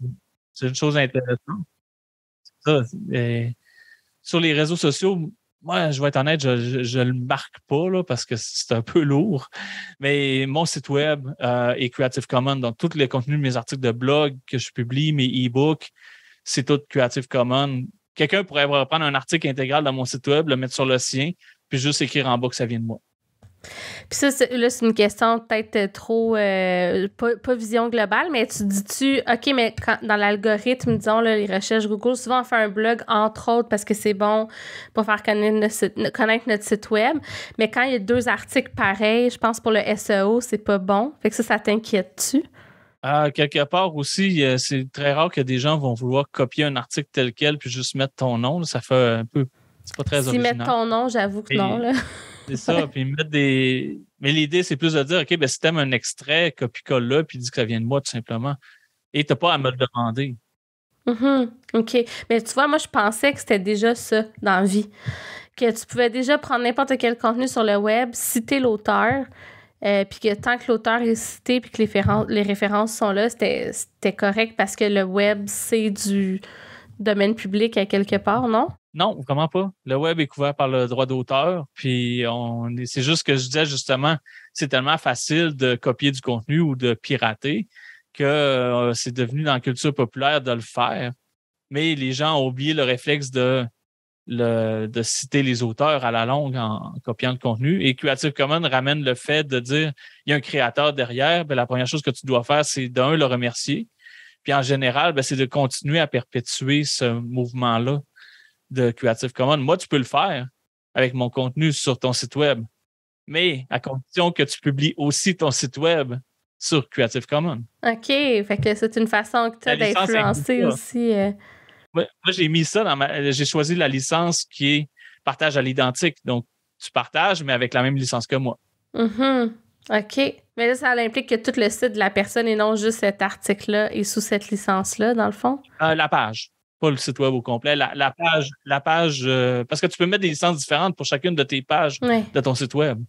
Speaker 1: une chose intéressante. Ben, sur les réseaux sociaux, moi, je vais être honnête, je ne le marque pas là, parce que c'est un peu lourd. Mais mon site web euh, est Creative Commons, donc tous les contenus de mes articles de blog que je publie, mes e-books, c'est tout Creative Commons. Quelqu'un pourrait reprendre un article intégral dans mon site web, le mettre sur le sien, puis juste écrire en bas que ça vient de moi.
Speaker 2: Puis ça, là, c'est une question peut-être trop, euh, pas, vision globale, mais tu dis-tu, OK, mais dans l'algorithme, disons, là, les recherches Google, souvent on fait un blog, entre autres, parce que c'est bon pour faire connaître notre, site, connaître notre site web, mais quand il y a deux articles pareils, je pense pour le SEO, c'est pas bon. Fait que ça, ça t'inquiète-tu?
Speaker 1: Ah, quelque part aussi, c'est très rare que des gens vont vouloir copier un article tel quel puis juste mettre ton nom. Ça fait un peu. C'est pas très original. Si mettre ton
Speaker 2: nom, j'avoue que non. Là.
Speaker 1: C'est ça, puis mettre des. Mais l'idée, c'est plus de dire, OK, ben, si t'aimes un extrait, copie-colle-le, puis dis que ça vient de moi, tout simplement. Et t'as pas à me le demander.
Speaker 2: Mm-hmm. OK. Mais tu vois, moi, je pensais que c'était déjà ça dans la vie. Que tu pouvais déjà prendre n'importe quel contenu sur le web, citer l'auteur, euh, puis que tant que l'auteur est cité puis que les, les références sont là, c'était correct parce que le web, c'est du domaine public à quelque part, non?
Speaker 1: Non, vraiment pas? Le web est couvert par le droit d'auteur. Puis c'est juste que je disais justement, c'est tellement facile de copier du contenu ou de pirater que euh, c'est devenu dans la culture populaire de le faire. Mais les gens ont oublié le réflexe de, citer les auteurs à la longue en, copiant le contenu. Et Creative Commons ramène le fait de dire il y a un créateur derrière, ben, la première chose que tu dois faire, c'est d'un, le remercier. Puis en général, ben, c'est de continuer à perpétuer ce mouvement-là de Creative Commons. Moi, tu peux le faire avec mon contenu sur ton site web, mais à condition que tu publies aussi ton site web sur Creative Commons. OK,
Speaker 2: fait que c'est une façon que tu as d'influencer aussi. Euh.
Speaker 1: Moi, j'ai mis ça dans ma. J'ai choisi la licence qui est partage à l'identique. Donc, tu partages, mais avec la même licence que moi.
Speaker 2: Mm-hmm. OK. Mais là, ça implique que tout le site de la personne et non juste cet article-là et sous cette licence-là, dans le fond?
Speaker 1: Euh, la page pas le site web au complet, la, page, la page euh, parce que tu peux mettre des licences différentes pour chacune de tes pages de ton site web.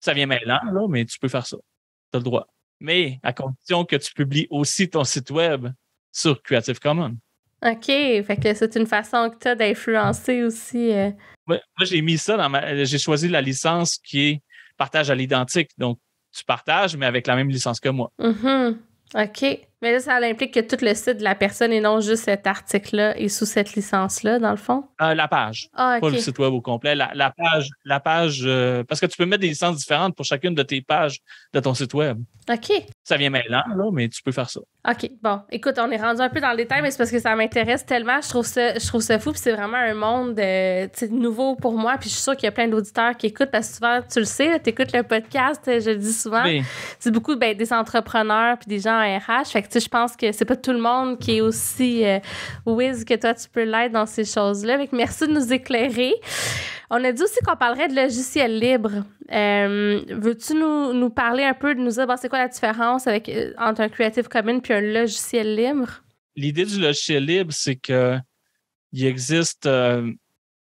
Speaker 1: Ça vient maintenant, mais tu peux faire ça. Tu as le droit. Mais à condition que tu publies aussi ton site web sur Creative Commons.
Speaker 2: OK, fait que c'est une façon que tu as d'influencer aussi. Euh.
Speaker 1: moi, j'ai mis ça dans ma. J'ai choisi la licence qui est partage à l'identique. Donc, tu partages, mais avec la même licence que moi.
Speaker 2: Mm-hmm. OK. Mais là, ça implique que tout le site de la personne et non juste cet article-là est sous cette licence-là, dans le fond?
Speaker 1: Euh, la page. Ah, Pas le site web au complet. La, page, la page euh, parce que tu peux mettre des licences différentes pour chacune de tes pages de ton site web. OK. Ça vient maintenant là, mais tu peux faire ça.
Speaker 2: OK, bon. Écoute, on est rendu un peu dans le détail, mais c'est parce que ça m'intéresse tellement. Je trouve ça, je trouve ça fou, puis c'est vraiment un monde euh, nouveau pour moi. Puis je suis sûre qu'il y a plein d'auditeurs qui écoutent, parce que souvent, tu le sais, tu écoutes le podcast, euh, je le dis souvent. C'est beaucoup ben, des entrepreneurs puis des gens en RH. Fait que tu sais, je pense que c'est pas tout le monde qui est aussi euh, whiz que toi, tu peux l'être dans ces choses-là. merci de nous éclairer. On a dit aussi qu'on parlerait de logiciel libre. Euh, veux-tu nous, parler un peu, de nous dire c'est quoi la différence avec, euh, entre un Creative Commons et un logiciel libre?
Speaker 1: L'idée du logiciel libre, c'est que il existe euh,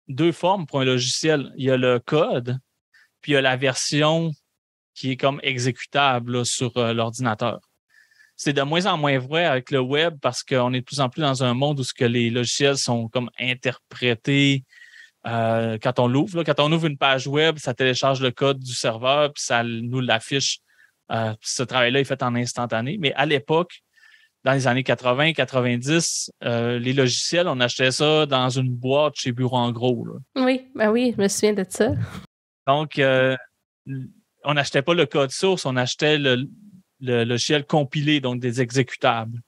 Speaker 1: deux formes pour un logiciel. Il y a le code, puis il y a la version qui est comme exécutable sur l'ordinateur. C'est de moins en moins vrai avec le web parce qu'on est de plus en plus dans un monde où ce que les logiciels sont comme interprétés, euh, quand on l'ouvre. Quand on ouvre une page web, ça télécharge le code du serveur, puis ça nous l'affiche. Euh, ce travail-là est fait en instantané. Mais à l'époque, dans les années 80, 90, euh, les logiciels, on achetait ça dans une boîte chez Bureau en gros.
Speaker 2: Oui, ben oui, je me souviens de ça.
Speaker 1: Donc, on n'achetait pas le code source, on achetait le, logiciel compilé, donc des exécutables.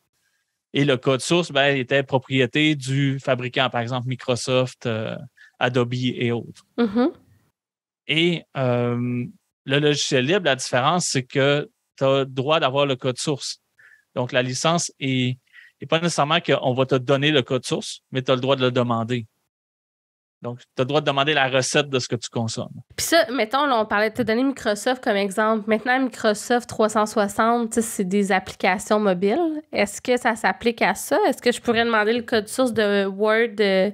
Speaker 1: Et le code source ben, était propriété du fabricant, par exemple Microsoft, Adobe et autres. Mm-hmm. Et euh, le logiciel libre, la différence, c'est que tu as droit d'avoir le code source. Donc, la licence est, pas nécessairement qu'on va te donner le code source, mais tu as le droit de le demander. Donc, tu as le droit de demander la recette de ce que tu consommes.
Speaker 2: Puis ça, mettons, on parlait, de te donner Microsoft comme exemple. Maintenant, Microsoft 360, c'est des applications mobiles. Est-ce que ça s'applique à ça? Est-ce que je pourrais demander le code source de Word?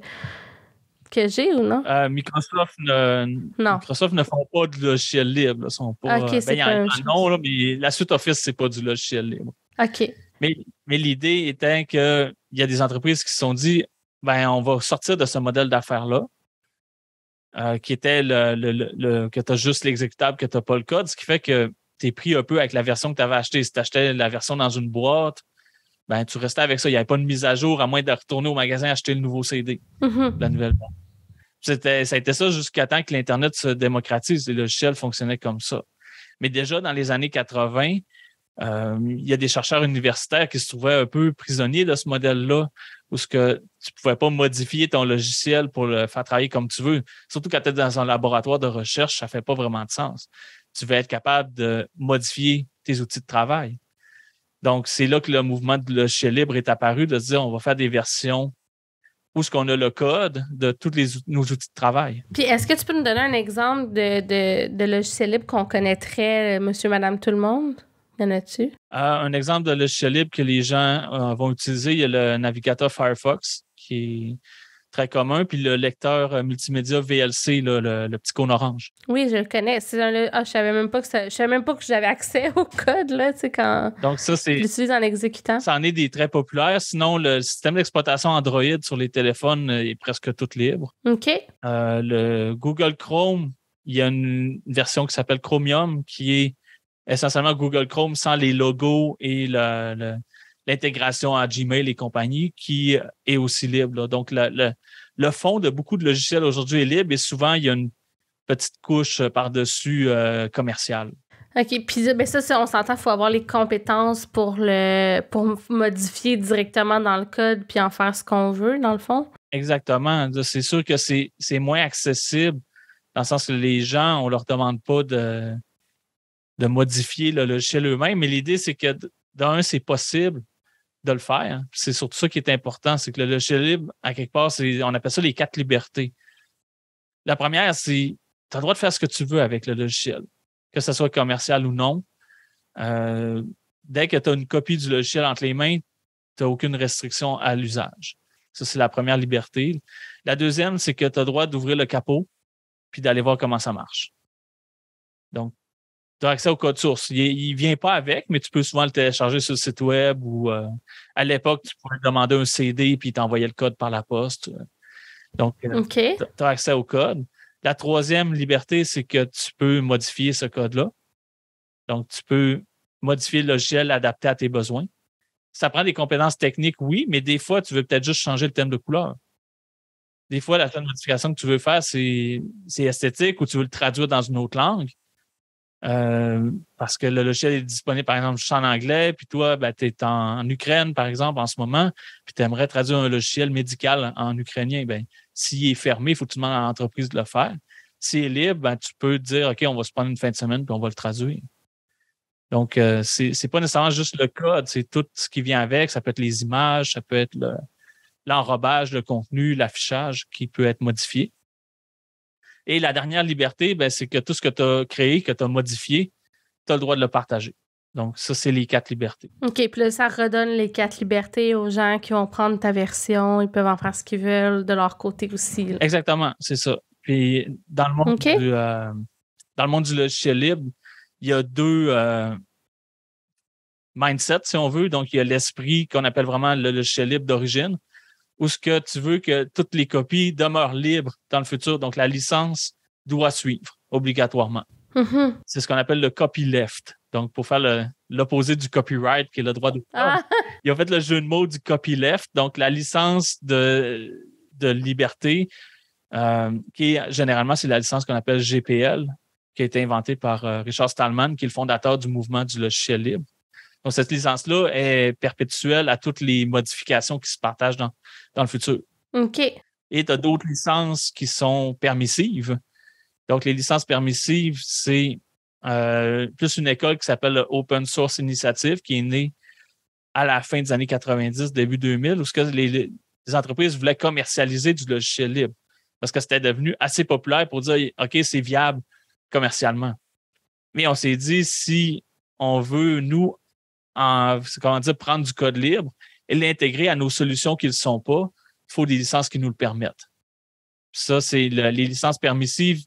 Speaker 2: que j'ai ou euh,
Speaker 1: non? Microsoft, ne, font pas de logiciel libre. Ils sont pas, non, euh, ben, mais la suite Office, c'est pas du logiciel libre. OK. Mais, mais l'idée étant qu'il y a des entreprises qui se sont dit ben, on va sortir de ce modèle d'affaires-là. Euh, qui était le, le, que tu as juste l'exécutable, que tu n'as pas le code, ce qui fait que tu es pris un peu avec la version que tu avais achetée. Si tu achetais la version dans une boîte, ben, tu restais avec ça. Il n'y avait pas de mise à jour, à moins de retourner au magasin acheter le nouveau CD, mhm. la nouvelle boîte. C'était, ça a été ça jusqu'à temps que l'Internet se démocratise. Les logiciels fonctionnait comme ça. Mais déjà dans les années 80, euh, il y a des chercheurs universitaires qui se trouvaient un peu prisonniers de ce modèle-là, où ce que tu ne pouvais pas modifier ton logiciel pour le faire travailler comme tu veux. Surtout quand tu es dans un laboratoire de recherche, ça ne fait pas vraiment de sens. Tu veux être capable de modifier tes outils de travail. Donc, c'est là que le mouvement de logiciel libre est apparu, de se dire on va faire des versions où ce qu'on a le code de tous les, nos outils de travail.
Speaker 2: Puis est-ce que tu peux nous donner un exemple de, logiciel libre qu'on connaîtrait, euh, monsieur, madame, tout le monde? Y en euh,
Speaker 1: un exemple de logiciel libre que les gens euh, vont utiliser, il y a le navigateur Firefox qui très commun, puis le lecteur euh, multimédia VLC, le, petit cône orange.
Speaker 2: Oui, je le connais. Ah, je savais même pas que savais même pas que j'avais accès au code là, quand
Speaker 1: Donc ça, c'est, l'utilise
Speaker 2: en exécutant.
Speaker 1: Ça en est des très populaires. Sinon, le système d'exploitation Android sur les téléphones euh, est presque tout libre. OK. Euh, le Google Chrome, il y a une, version qui s'appelle Chromium qui est essentiellement Google Chrome sans les logos et le l'intégration à Gmail et compagnie, qui euh, est aussi libre. Donc, le, fond de beaucoup de logiciels aujourd'hui est libre et souvent, il y a une petite couche euh, par-dessus euh, commerciale.
Speaker 2: OK. Puis ben ça, on s'entend, il faut avoir les compétences pour le modifier directement dans le code puis en faire ce qu'on veut, dans le fond.
Speaker 1: Exactement. C'est sûr que c'est moins accessible dans le sens que les gens, on ne leur demande pas de, de modifier le logiciel eux-mêmes, mais l'idée, c'est que d'un, c'est possible de le faire. C'est surtout ça qui est important, c'est que le logiciel libre, à quelque part, on appelle ça les quatre libertés. La première, c'est tu as le droit de faire ce que tu veux avec le logiciel, que ce soit commercial ou non. Euh, dès que tu as une copie du logiciel entre les mains, tu n'as aucune restriction à l'usage. Ça, c'est la première liberté. La deuxième, c'est que tu as le droit d'ouvrir le capot puis d'aller voir comment ça marche. Donc, tu as accès au code source. Il ne vient pas avec, mais tu peux souvent le télécharger sur le site web ou euh, à l'époque, tu pouvais demander un CD puis t'envoyer le code par la poste. Donc, euh, tu as accès au code. La troisième liberté, c'est que tu peux modifier ce code-là. Donc, tu peux modifier le logiciel adapté à tes besoins. Ça prend des compétences techniques, oui, mais des fois, tu veux peut-être juste changer le thème de couleur. Des fois, la seule modification que tu veux faire, c'est esthétique ou tu veux le traduire dans une autre langue. Euh, parce que le logiciel est disponible, par exemple, juste en anglais, puis toi, ben, tu es en, Ukraine, par exemple, en ce moment, puis tu aimerais traduire un logiciel médical en ukrainien, ben, s'il est fermé, il faut que tu demandes à l'entreprise de le faire. S'il est libre, ben, tu peux dire, OK, on va se prendre une fin de semaine, puis on va le traduire. Donc, euh, c'est ce n'est pas nécessairement juste le code, c'est tout ce qui vient avec. Ça peut être les images, ça peut être l'enrobage, le contenu, l'affichage qui peut être modifié. Et la dernière liberté, ben, c'est que tout ce que tu as créé, que tu as modifié, tu as le droit de le partager. Donc, ça, c'est les quatre libertés. OK, puis là,
Speaker 2: ça redonne les quatre libertés aux gens qui vont prendre ta version. Ils peuvent en faire ce qu'ils veulent de leur côté aussi.
Speaker 1: Exactement, c'est ça. Puis, dans le monde, du, euh, dans le monde du logiciel libre, il y a deux euh, mindsets, si on veut. Donc, il y a l'esprit qu'on appelle vraiment le logiciel libre d'origine, où ce que tu veux que toutes les copies demeurent libres dans le futur. Donc, la licence doit suivre obligatoirement. Mm-hmm. C'est ce qu'on appelle le copyleft. Donc, pour faire l'opposé du copyright, qui est le droit de ah. Ils ont fait le jeu de mots du copyleft, donc la licence de, liberté, euh, qui est, généralement, c'est la licence qu'on appelle GPL, qui a été inventée par euh, Richard Stallman, qui est le fondateur du mouvement du logiciel libre. Donc, cette licence-là est perpétuelle à toutes les modifications qui se partagent dans, le futur. OK. Et tu as d'autres licences qui sont permissives. Donc, les licences permissives, c'est euh, plus une école qui s'appelle Open Source Initiative, qui est née à la fin des années 90, début 2000, où que les, les entreprises voulaient commercialiser du logiciel libre parce que c'était devenu assez populaire pour dire OK, c'est viable commercialement. Mais on s'est dit, si on veut, nous, en, comment prendre du code libre et l'intégrer à nos solutions qui ne le sont pas, il faut des licences qui nous le permettent. Ça, c'est les licences permissives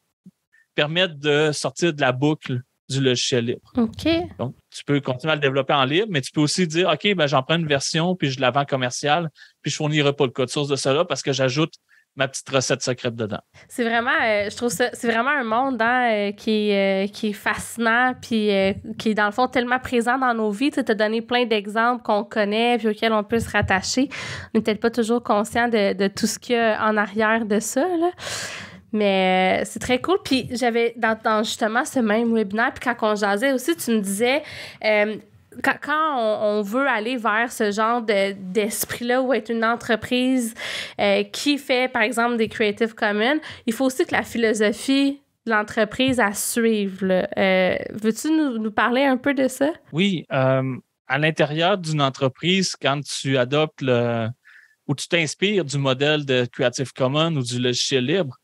Speaker 1: permettent de sortir de la boucle du logiciel libre. OK. Donc, tu peux continuer à le développer en libre, mais tu peux aussi dire, OK, ben, j'en prends une version, puis je la vends commerciale, puis je ne fournirai pas le code source de cela parce que j'ajoute ma petite recette secrète dedans.
Speaker 2: C'est vraiment, euh, je trouve c'est vraiment un monde hein, euh, qui, euh, qui est fascinant, puis qui est dans le fond tellement présent dans nos vies. Tu as donné plein d'exemples qu'on connaît, puis auxquels on peut se rattacher. On n'est peut-être pas toujours conscient de, tout ce qu'il y a en arrière de ça. Là. Mais c'est très cool. Puis j'avais dans, justement ce même webinaire, puis quand on jasait aussi, tu me disais quand, on, veut aller vers ce genre d'esprit-là ou être une entreprise euh, qui fait, par exemple, des Creative Commons, il faut aussi que la philosophie de l'entreprise à suivre. Euh, veux-tu nous, parler un peu de ça?
Speaker 1: Oui. Euh, à l'intérieur d'une entreprise, quand tu adoptes le, ou tu t'inspires du modèle de Creative Commons ou du logiciel libre,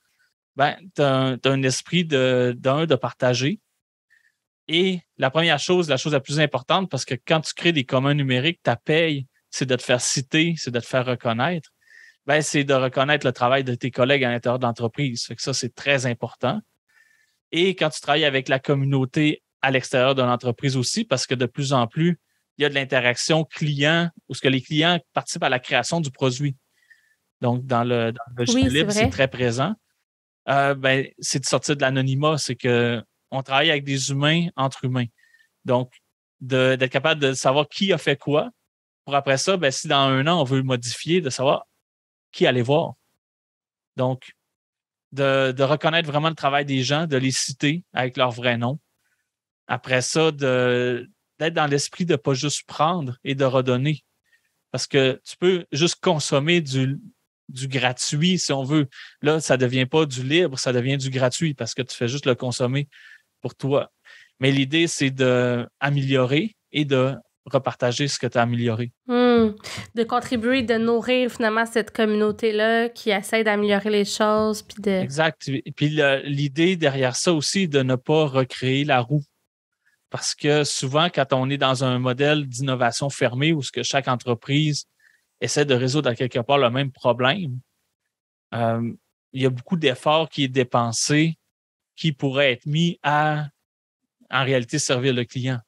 Speaker 1: ben, tu as, un esprit d'un, de partager, et la première chose, la chose la plus importante, parce que quand tu crées des communs numériques, ta paye, c'est de te faire citer, c'est de te faire reconnaître. Ben, c'est de reconnaître le travail de tes collègues à l'intérieur de l'entreprise. Ça, c'est très important. Et quand tu travailles avec la communauté à l'extérieur de l'entreprise aussi, parce que de plus en plus, il y a de l'interaction client, où ce que les clients participent à la création du produit. Donc, dans le, dans libre, c'est très présent. Euh, ben, c'est de sortir de l'anonymat, c'est que on travaille avec des humains entre humains. Donc, d'être capable de savoir qui a fait quoi pour après ça, ben, si dans un an, on veut modifier, de savoir qui allait voir. Donc, de, reconnaître vraiment le travail des gens, de les citer avec leur vrai nom. Après ça, d'être dans l'esprit de ne pas juste prendre et de redonner. Parce que tu peux juste consommer du, du gratuit si on veut. Là, ça ne devient pas du libre, ça devient du gratuit parce que tu fais juste le consommer pour toi. Mais l'idée, c'est d'améliorer et de repartager ce que tu as amélioré.
Speaker 2: Hmm. De contribuer, de nourrir finalement cette communauté-là qui essaie d'améliorer les choses. Puis de...
Speaker 1: Exact. puis l'idée derrière ça aussi, de ne pas recréer la roue. Parce que souvent, quand on est dans un modèle d'innovation fermée où chaque entreprise essaie de résoudre à quelque part le même problème, euh, il y a beaucoup d'efforts qui est dépensé qui pourrait être mis à, en réalité, servir le client.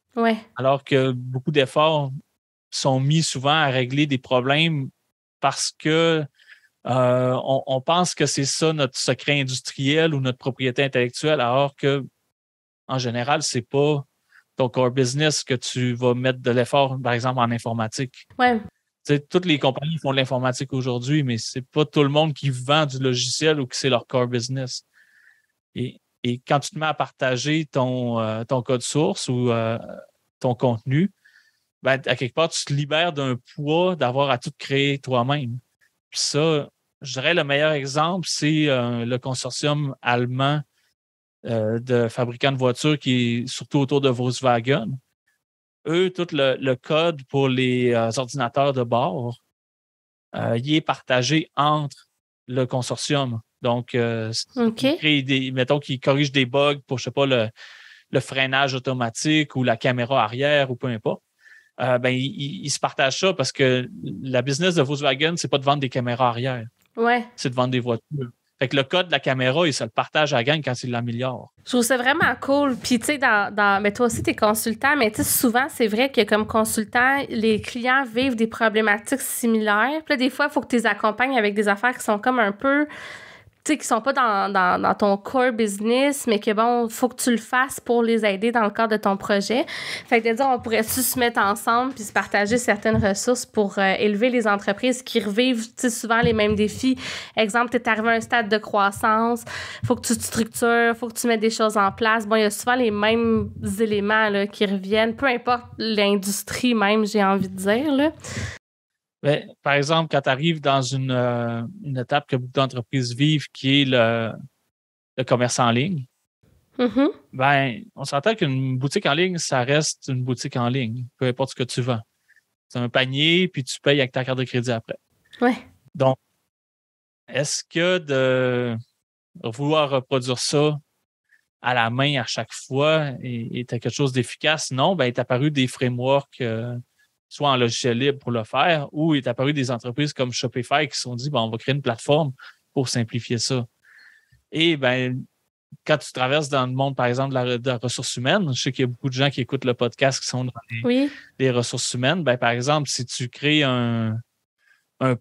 Speaker 1: Alors que beaucoup d'efforts sont mis souvent à régler des problèmes parce que euh, on, pense que c'est ça notre secret industriel ou notre propriété intellectuelle, alors que en général, c'est pas ton core business que tu vas mettre de l'effort, par exemple, en informatique. Ouais. toutes les compagnies font de l'informatique aujourd'hui, mais c'est pas tout le monde qui vend du logiciel ou que c'est leur core business. Et et quand tu te mets à partager ton, euh, code source ou euh, ton contenu, ben, à quelque part, tu te libères d'un poids d'avoir à tout créer toi-même. Puis ça, je dirais le meilleur exemple, c'est euh, le consortium allemand de fabricants de voitures qui est surtout autour de Volkswagen. Eux, tout le, code pour les ordinateurs de bord, il est partagé entre le consortium. Donc, euh, des, mettons qu'il corrige des bugs pour, je sais pas, le, freinage automatique ou la caméra arrière ou peu importe. Euh, ben, ils, se partagent ça parce que la business de Volkswagen, c'est pas de vendre des caméras arrière. Ouais. C'est de vendre des voitures. Fait que le code de la caméra, ils se le partage à la gang quand il l'améliore.
Speaker 2: Je trouve ça vraiment cool. Puis, tu sais, mais ben, toi aussi, tu es consultant, mais tu sais, souvent, c'est vrai que comme consultant, les clients vivent des problématiques similaires. Puis des fois, il faut que tu les accompagnes avec des affaires qui sont comme un peu sais, qui sont pas dans, dans, dans, ton core business, mais que bon, faut que tu le fasses pour les aider dans le cadre de ton projet. Fait que de on pourrait-tu se mettre ensemble puis se partager certaines ressources pour euh, élever les entreprises qui revivent, souvent les mêmes défis. Exemple, tu es arrivé à un stade de croissance, faut que tu te structures, faut que tu mettes des choses en place. Bon, il y a souvent les mêmes éléments là, qui reviennent, peu importe l'industrie même, j'ai envie de dire. Là.
Speaker 1: Ben, par exemple, quand tu arrives dans une, euh, une, étape que beaucoup d'entreprises vivent, qui est le, le commerce en ligne, mm-hmm. ben, on s'entend qu'une boutique en ligne, ça reste une boutique en ligne, peu importe ce que tu vends. C'est un panier, puis tu payes avec ta carte de crédit après. Ouais. Donc, est-ce que de vouloir reproduire ça à la main à chaque fois est, quelque chose d'efficace? Non, il ben, est apparu des frameworks. Euh, soit en logiciel libre pour le faire, ou il est apparu des entreprises comme Shopify qui se sont dit, ben, on va créer une plateforme pour simplifier ça. Et ben, quand tu traverses dans le monde, par exemple, de la, ressource humaine, je sais qu'il y a beaucoup de gens qui écoutent le podcast qui sont dans les, ressources humaines. Ben, par exemple, si tu crées un,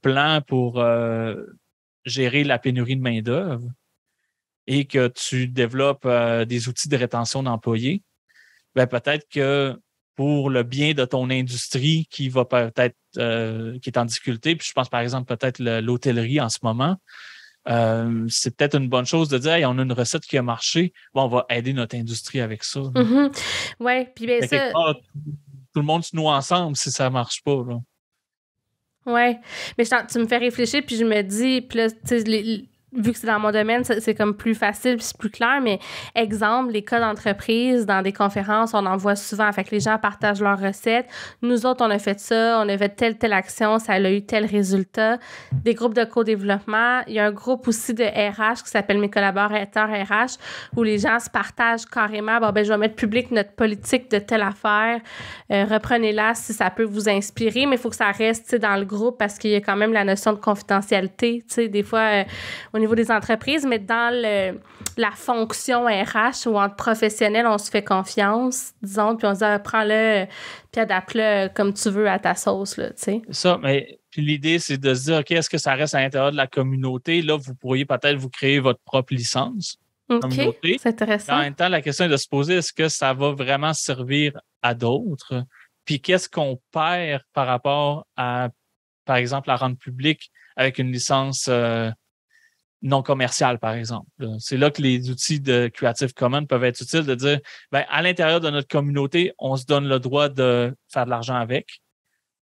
Speaker 1: plan pour euh, gérer la pénurie de main-d'œuvre et que tu développes euh, des outils de rétention d'employés, ben, peut-être que pour le bien de ton industrie qui va peut-être euh, qui est en difficulté. Puis je pense par exemple peut-être l'hôtellerie en ce moment. Euh, c'est peut-être une bonne chose de dire on a une recette qui a marché, on va aider notre industrie avec ça.
Speaker 2: Mm-hmm. puis bien ça.
Speaker 1: tout le monde se noue ensemble si ça ne marche pas.
Speaker 2: Oui. mais tu me fais réfléchir, puis je me dis, puis là, les, vu que c'est dans mon domaine, c'est comme plus facile, c'est plus clair, mais exemple, les cas d'entreprise, dans des conférences, on en voit souvent. Fait que les gens partagent leurs recettes. Nous autres, on a fait ça, on avait telle, telle action, ça a eu tel résultat. Des groupes de co-développement. Il y a un groupe aussi de RH qui s'appelle Mes collaborateurs RH, où les gens se partagent carrément, bon, ben, je vais mettre public notre politique de telle affaire. Euh, reprenez-la si ça peut vous inspirer, mais il faut que ça reste, dans le groupe parce qu'il y a quand même la notion de confidentialité, tu sais, des fois, on euh, niveau des entreprises, mais dans la fonction RH ou entre professionnels, on se fait confiance, disons, puis on se dit, ah, prends-le, puis adapte-le comme tu veux à ta sauce, là,
Speaker 1: tu sais. Ça, mais puis l'idée, c'est de se dire, OK, est-ce que ça reste à l'intérieur de la communauté? Là, vous pourriez peut-être vous créer votre propre licence. OK, c'est intéressant. En même temps, la question est de se poser, est-ce que ça va vraiment servir à d'autres? Puis qu'est-ce qu'on perd par rapport à, par exemple, la rendre publique avec une licence euh, non commercial par exemple. C'est là que les outils de Creative Commons peuvent être utiles de dire, ben, à l'intérieur de notre communauté, on se donne le droit de faire de l'argent avec.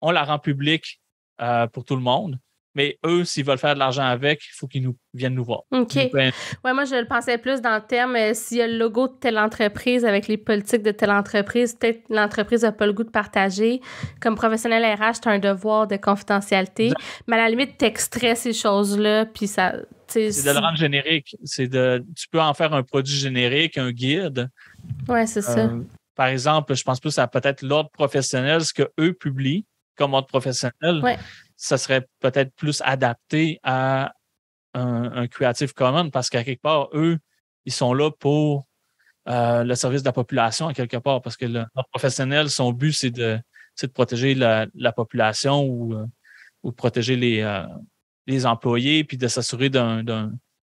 Speaker 1: On la rend publique euh, pour tout le monde. Mais eux, s'ils veulent faire de l'argent avec, il faut qu'ils nous viennent nous voir.
Speaker 2: OK. moi, je le pensais plus dans le terme euh, s'il y a le logo de telle entreprise avec les politiques de telle entreprise, peut-être l'entreprise n'a pas le goût de partager. Comme professionnel RH, tu as un devoir de confidentialité. Mais à la limite, tu extrais ces choses-là, puis ça. C'est de le rendre
Speaker 1: générique. C'est de, tu peux en faire un produit générique, un guide.
Speaker 2: Oui, c'est ça. Euh,
Speaker 1: par exemple, je pense plus à peut-être l'ordre professionnel, ce qu'eux publient comme ordre professionnel. Ouais ça serait peut-être plus adapté à un, Creative Commons parce qu'à quelque part, eux, ils sont là pour euh, le service de la population à quelque part parce que leur professionnel, son but, c'est de, de, protéger la, population ou, euh, ou protéger les, euh, les employés puis de s'assurer d'un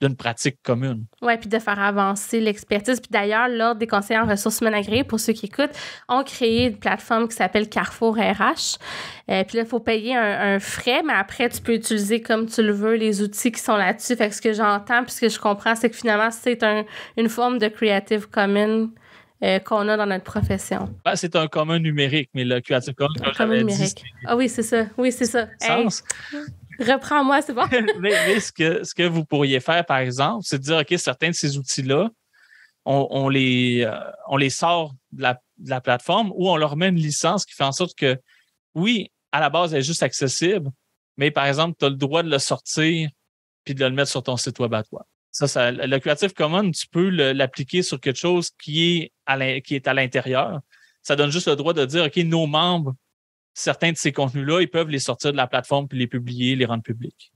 Speaker 1: d'une pratique commune.
Speaker 2: Oui, puis de faire avancer l'expertise. Puis d'ailleurs, l'Ordre des conseillers en ressources humaines agréées, pour ceux qui écoutent, ont créé une plateforme qui s'appelle Carrefour RH. Euh, puis là, il faut payer un, frais, mais après, tu peux utiliser comme tu le veux les outils qui sont là-dessus. Fait que ce que j'entends, puis ce que je comprends, c'est que finalement, c'est une forme de Creative Commons euh, qu'on a dans notre profession.
Speaker 1: Ah, c'est un commun numérique, mais le Creative Commons, comme j'avais dit.
Speaker 2: Ah oui, c'est ça. Oui, c'est ça.
Speaker 1: Reprends-moi, c'est bon. mais, ce, que, vous pourriez faire, par exemple, c'est de dire, OK, certains de ces outils-là, on, les, euh, on les sort de la, plateforme ou on leur met une licence qui fait en sorte que, oui, à la base, elle est juste accessible, mais par exemple, tu as le droit de le sortir puis de le mettre sur ton site web à toi. Ça, ça le Creative Commons, tu peux l'appliquer sur quelque chose qui est à l'intérieur. Ça donne juste le droit de dire, OK, nos membres certains de ces contenus-là, ils peuvent les sortir de la plateforme puis les publier, les rendre publics.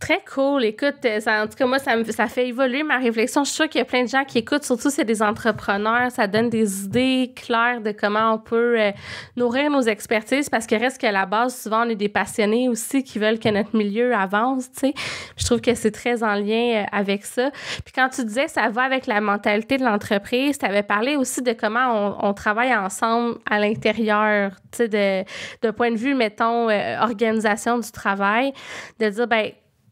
Speaker 2: Très cool. Écoute, euh, ça, en tout cas, moi, ça, me, ça fait évoluer ma réflexion. Je suis sûre qu'il y a plein de gens qui écoutent, surtout c'est des entrepreneurs. Ça donne des idées claires de comment on peut euh, nourrir nos expertises parce que reste qu'à la base, souvent, on est des passionnés aussi qui veulent que notre milieu avance, tu sais. Je trouve que c'est très en lien euh, avec ça. Puis quand tu disais ça va avec la mentalité de l'entreprise, tu avais parlé aussi de comment on, travaille ensemble à l'intérieur, tu sais, d'un de, point de vue, mettons, organisation du travail, de dire, ben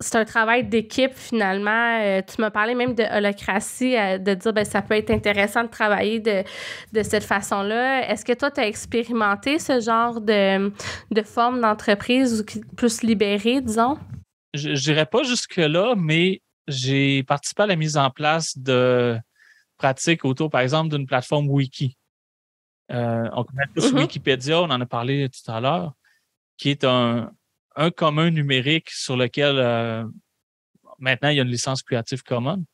Speaker 2: c'est un travail d'équipe finalement. Euh, tu m'as parlé même de holocratie, euh, de dire ben, ça peut être intéressant de travailler de, cette façon-là. Est-ce que toi, tu as expérimenté ce genre de, de forme d'entreprise plus libérée, disons?
Speaker 1: Je n'irai pas jusque-là, mais j'ai participé à la mise en place de pratiques autour, par exemple, d'une plateforme Wiki. Euh, on connaît tous mm-hmm. Wikipédia, on en a parlé tout à l'heure, qui est un, un commun numérique sur lequel euh, maintenant il y a une licence Creative Commons.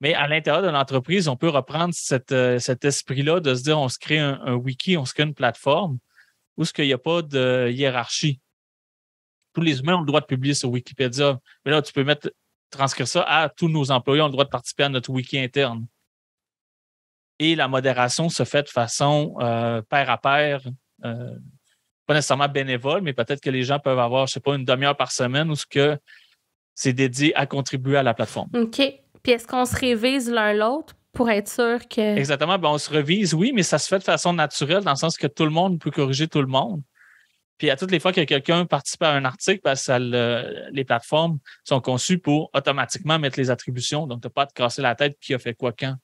Speaker 1: Mais à l'intérieur de l'entreprise, on peut reprendre euh, cet esprit-là de se dire on se crée un, wiki, on se crée une plateforme où ce qu'il n'y a pas de hiérarchie. Tous les humains ont le droit de publier sur Wikipédia. Mais là, tu peux mettre, transcrire ça à tous nos employés ont le droit de participer à notre wiki interne. Et la modération se fait de façon euh, pair à pair, euh, pas nécessairement bénévole, mais peut-être que les gens peuvent avoir, je sais pas, une demi-heure par semaine ou ce que c'est dédié à contribuer à la plateforme.
Speaker 2: OK. Puis est-ce qu'on se révise l'un l'autre pour être sûr que.
Speaker 1: Exactement. Ben on se revise, oui, mais ça se fait de façon naturelle, dans le sens que tout le monde peut corriger tout le monde. Puis à toutes les fois que quelqu'un participe à un article, ben, les plateformes sont conçues pour automatiquement mettre les attributions. Donc, tu n'as pas à te casser la tête qui a fait quoi quand.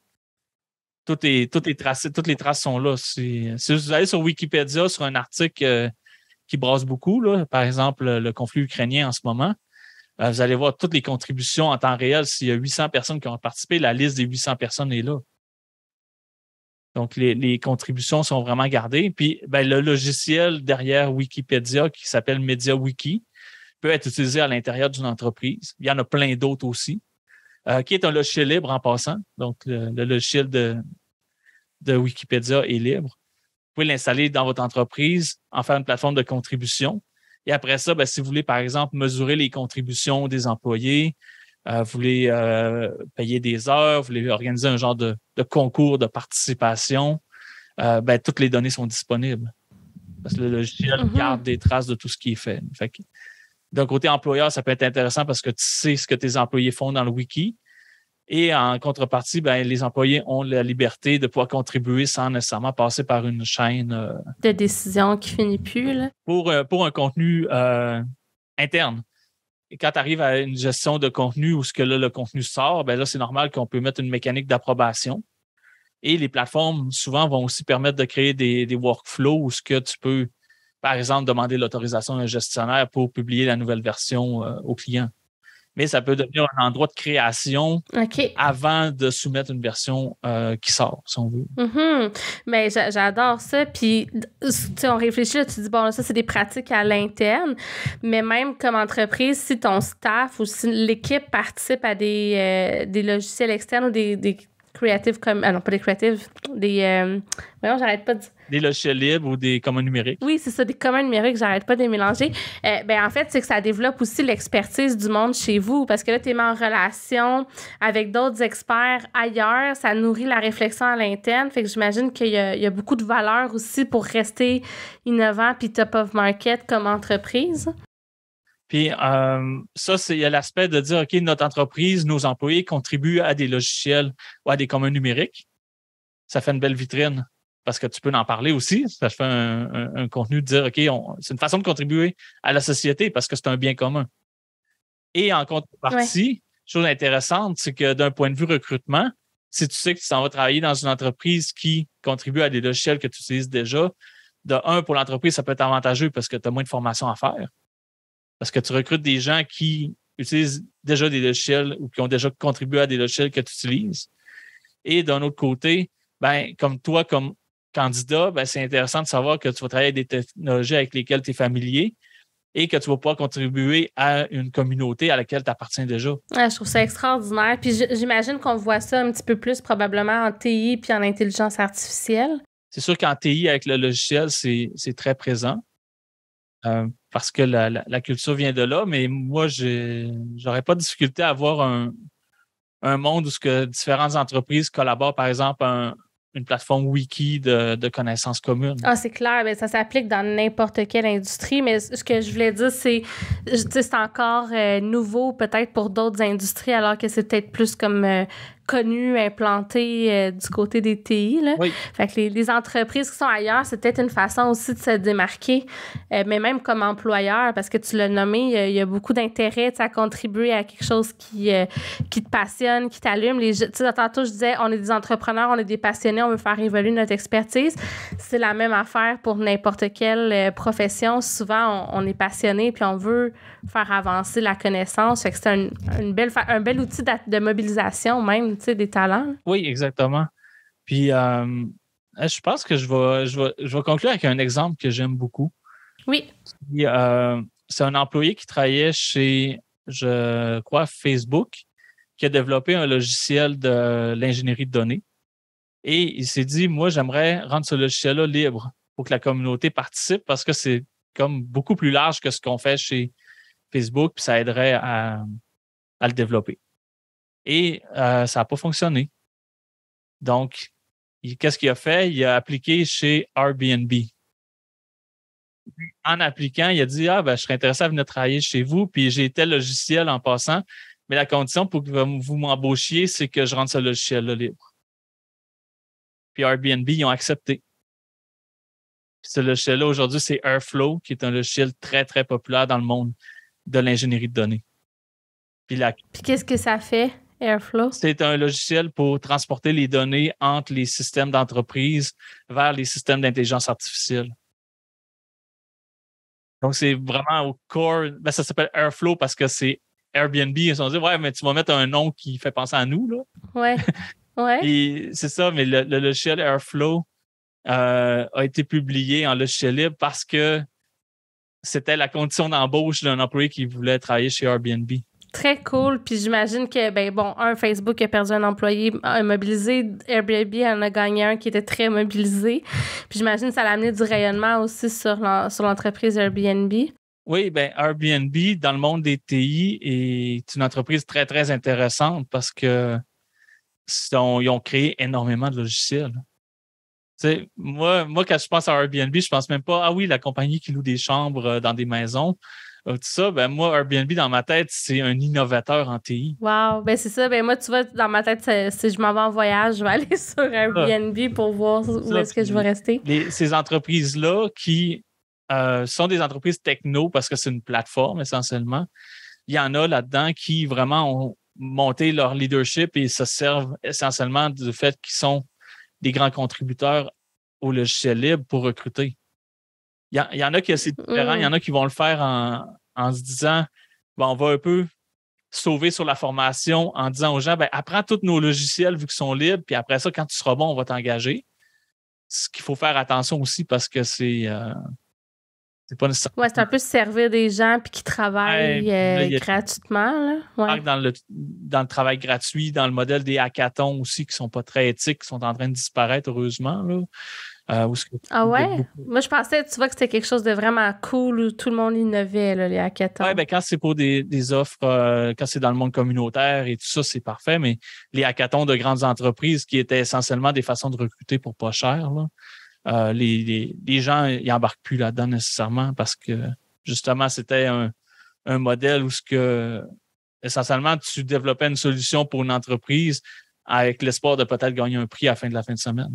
Speaker 1: Toutes les, traces, toutes les traces sont là. Si, vous allez sur Wikipédia, sur un article euh, qui brasse beaucoup, par exemple le conflit ukrainien en ce moment, euh, vous allez voir toutes les contributions en temps réel. S'il y a 800 personnes qui ont participé, la liste des 800 personnes est là. Donc, les, contributions sont vraiment gardées. Puis, ben, le logiciel derrière Wikipédia qui s'appelle MediaWiki peut être utilisé à l'intérieur d'une entreprise. Il y en a plein d'autres aussi qui euh, est un logiciel libre en passant. Donc, le, logiciel de, Wikipédia est libre. Vous pouvez l'installer dans votre entreprise, en faire une plateforme de contribution. Et après ça, ben, si vous voulez, par exemple, mesurer les contributions des employés, euh, vous voulez euh, payer des heures, vous voulez organiser un genre de, concours de participation, bien, toutes les données sont disponibles. Parce que le logiciel mhm. garde des traces de tout ce qui est fait. D'un côté employeur, ça peut être intéressant parce que tu sais ce que tes employés font dans le wiki. Et en contrepartie, ben, les employés ont la liberté de pouvoir contribuer sans nécessairement passer par une chaîne euh,
Speaker 2: de décision qui finit plus.
Speaker 1: Pour, euh, pour un contenu euh, interne. Et quand tu arrives à une gestion de contenu où ce que le contenu sort, ben là, c'est normal qu'on peut mettre une mécanique d'approbation. Et les plateformes, souvent, vont aussi permettre de créer des, workflows où ce que tu peux par exemple, demander l'autorisation d'un gestionnaire pour publier la nouvelle version euh, au client. Mais ça peut devenir un endroit de création avant de soumettre une version euh, qui sort, si on veut.
Speaker 2: Mm-hmm. Mais j'adore ça. Puis, on réfléchit, tu dis, bon, ça, c'est des pratiques à l'interne. Mais même comme entreprise, si ton staff ou si l'équipe participe à des, euh, logiciels externes ou des creative comme ah pas des creatives des euh, j'arrête pas
Speaker 1: des logiciels libres ou des communs numériques
Speaker 2: oui c'est ça des communs numériques j'arrête pas de les mélanger euh, ben en fait c'est que ça développe aussi l'expertise du monde chez vous parce que là tu es mis en relation avec d'autres experts ailleurs ça nourrit la réflexion à l'interne fait que j'imagine qu'il y, a beaucoup de valeur aussi pour rester innovant puis top of market comme entreprise
Speaker 1: puis euh, ça, c'est l'aspect de dire, OK, notre entreprise, nos employés contribuent à des logiciels ou à des communs numériques. Ça fait une belle vitrine parce que tu peux en parler aussi. Ça fait un, contenu de dire, OK, c'est une façon de contribuer à la société parce que c'est un bien commun. Et en contrepartie, chose intéressante, c'est que d'un point de vue recrutement, si tu sais que tu s'en vas travailler dans une entreprise qui contribue à des logiciels que tu utilises déjà, de un, pour l'entreprise, ça peut être avantageux parce que tu as moins de formation à faire parce que tu recrutes des gens qui utilisent déjà des logiciels ou qui ont déjà contribué à des logiciels que tu utilises. Et d'un autre côté, ben, comme toi, comme candidat, ben, c'est intéressant de savoir que tu vas travailler avec des technologies avec lesquelles tu es familier et que tu vas pouvoir contribuer à une communauté à laquelle tu appartiens déjà.
Speaker 2: je trouve ça extraordinaire. Puis j'imagine qu'on voit ça un petit peu plus probablement en TI puis en intelligence artificielle.
Speaker 1: C'est sûr qu'en TI, avec le logiciel, c'est très présent. Euh, parce que la, culture vient de là, mais moi, j'aurais pas de difficulté à avoir un, monde où ce que différentes entreprises collaborent, par exemple, une plateforme wiki de, connaissances communes.
Speaker 2: Ah, c'est clair, mais ben, ça s'applique dans n'importe quelle industrie, mais ce que je voulais dire, c'est c'est encore euh, nouveau peut-être pour d'autres industries, alors que c'est peut-être plus comme euh, connu, implanté euh, du côté des TI. Là. Fait que les, entreprises qui sont ailleurs, c'est peut-être une façon aussi de se démarquer, euh, mais même comme employeur, parce que tu l'as nommé, il y, a beaucoup d'intérêt à contribuer à quelque chose qui, euh, qui te passionne, qui t'allume. Les, tantôt, je disais, on est des entrepreneurs, on est des passionnés, on veut faire évoluer notre expertise. C'est la même affaire pour n'importe quelle profession. Souvent, on, est passionné, puis on veut faire avancer la connaissance. Fait que c'est un, une belle, un bel outil de, de mobilisation même des talents.
Speaker 1: Oui, exactement. Puis euh, eh, je pense que je vais, je, conclure avec un exemple que j'aime beaucoup. Oui. Euh, c'est un employé qui travaillait chez, je crois, Facebook, qui a développé un logiciel de l'ingénierie de données. Et il s'est dit, moi, j'aimerais rendre ce logiciel-là libre pour que la communauté participe parce que c'est comme beaucoup plus large que ce qu'on fait chez Facebook, puis ça aiderait à le développer et euh, ça n'a pas fonctionné. Donc, qu'est-ce qu'il a fait? Il a appliqué chez Airbnb. En appliquant, il a dit Ah, ben, je serais intéressé à venir travailler chez vous, puis j'ai tel logiciel en passant, mais la condition pour que vous m'embauchiez, c'est que je rende ce logiciel-là libre. Puis Airbnb, ils ont accepté. ce logiciel-là, aujourd'hui, c'est Airflow, qui est un logiciel très, très populaire dans le monde de l'ingénierie de données. puis
Speaker 2: qu'est-ce que ça fait? Airflow.
Speaker 1: C'est un logiciel pour transporter les données entre les systèmes d'entreprise vers les systèmes d'intelligence artificielle. Donc, c'est vraiment au core. Ben, ça s'appelle Airflow parce que c'est Airbnb. Ils se sont dit, ouais, mais tu vas mettre un nom qui fait penser à nous. Là.
Speaker 2: Ouais.
Speaker 1: ouais. c'est ça, mais le, logiciel Airflow euh, a été publié en logiciel libre parce que c'était la condition d'embauche d'un employé qui voulait travailler chez Airbnb
Speaker 2: très cool. Puis j'imagine que, ben bon, un, Facebook a perdu un employé immobilisé. Airbnb en a gagné un qui était très mobilisé. Puis j'imagine que ça a amené du rayonnement aussi sur l'entreprise Airbnb.
Speaker 1: Oui, ben Airbnb, dans le monde des TI, est une entreprise très, très intéressante parce que ils ont créé énormément de logiciels. moi, moi, quand je pense à Airbnb, je pense même pas, ah oui, la compagnie qui loue des chambres euh, dans des maisons tout ça, ben moi, Airbnb, dans ma tête, c'est un innovateur en TI.
Speaker 2: Wow, ben c'est ça. Ben moi, tu vois, dans ma tête, si je m'en vais en voyage, je vais aller sur Airbnb pour voir où est-ce que je vais rester.
Speaker 1: ces entreprises-là qui euh, sont des entreprises techno parce que c'est une plateforme essentiellement, il y en a là-dedans qui vraiment ont monté leur leadership et se servent essentiellement du fait qu'ils sont des grands contributeurs au logiciel libre pour recruter. Il y, en a qui c'est différents il mm. y en a qui vont le faire en, se disant ben, on va un peu sauver sur la formation en disant aux gens ben, apprends tous nos logiciels vu qu'ils sont libres, puis après ça, quand tu seras bon, on va t'engager. Ce qu'il faut faire attention aussi parce que c'est. Euh, c'est pas nécessaire.
Speaker 2: Ouais, c'est un peu servir des gens puis qui travaillent euh, gratuitement. Dans,
Speaker 1: le, travail gratuit, dans le modèle des hackathons aussi, qui ne sont pas très éthiques, qui sont en train de disparaître, heureusement. Là. Euh, ah ouais?
Speaker 2: Moi, je pensais, tu vois, que c'était quelque chose de vraiment cool où tout le monde innovait, là, les hackathons.
Speaker 1: Oui, ben, quand c'est pour des, des offres, euh, quand c'est dans le monde communautaire et tout ça, c'est parfait, mais les hackathons de grandes entreprises qui étaient essentiellement des façons de recruter pour pas cher, là, euh, les, les, gens ils embarquent plus là-dedans nécessairement parce que justement, c'était un, un modèle où ce que essentiellement, tu développais une solution pour une entreprise, avec l'espoir de peut-être gagner un prix à la fin de la fin de semaine.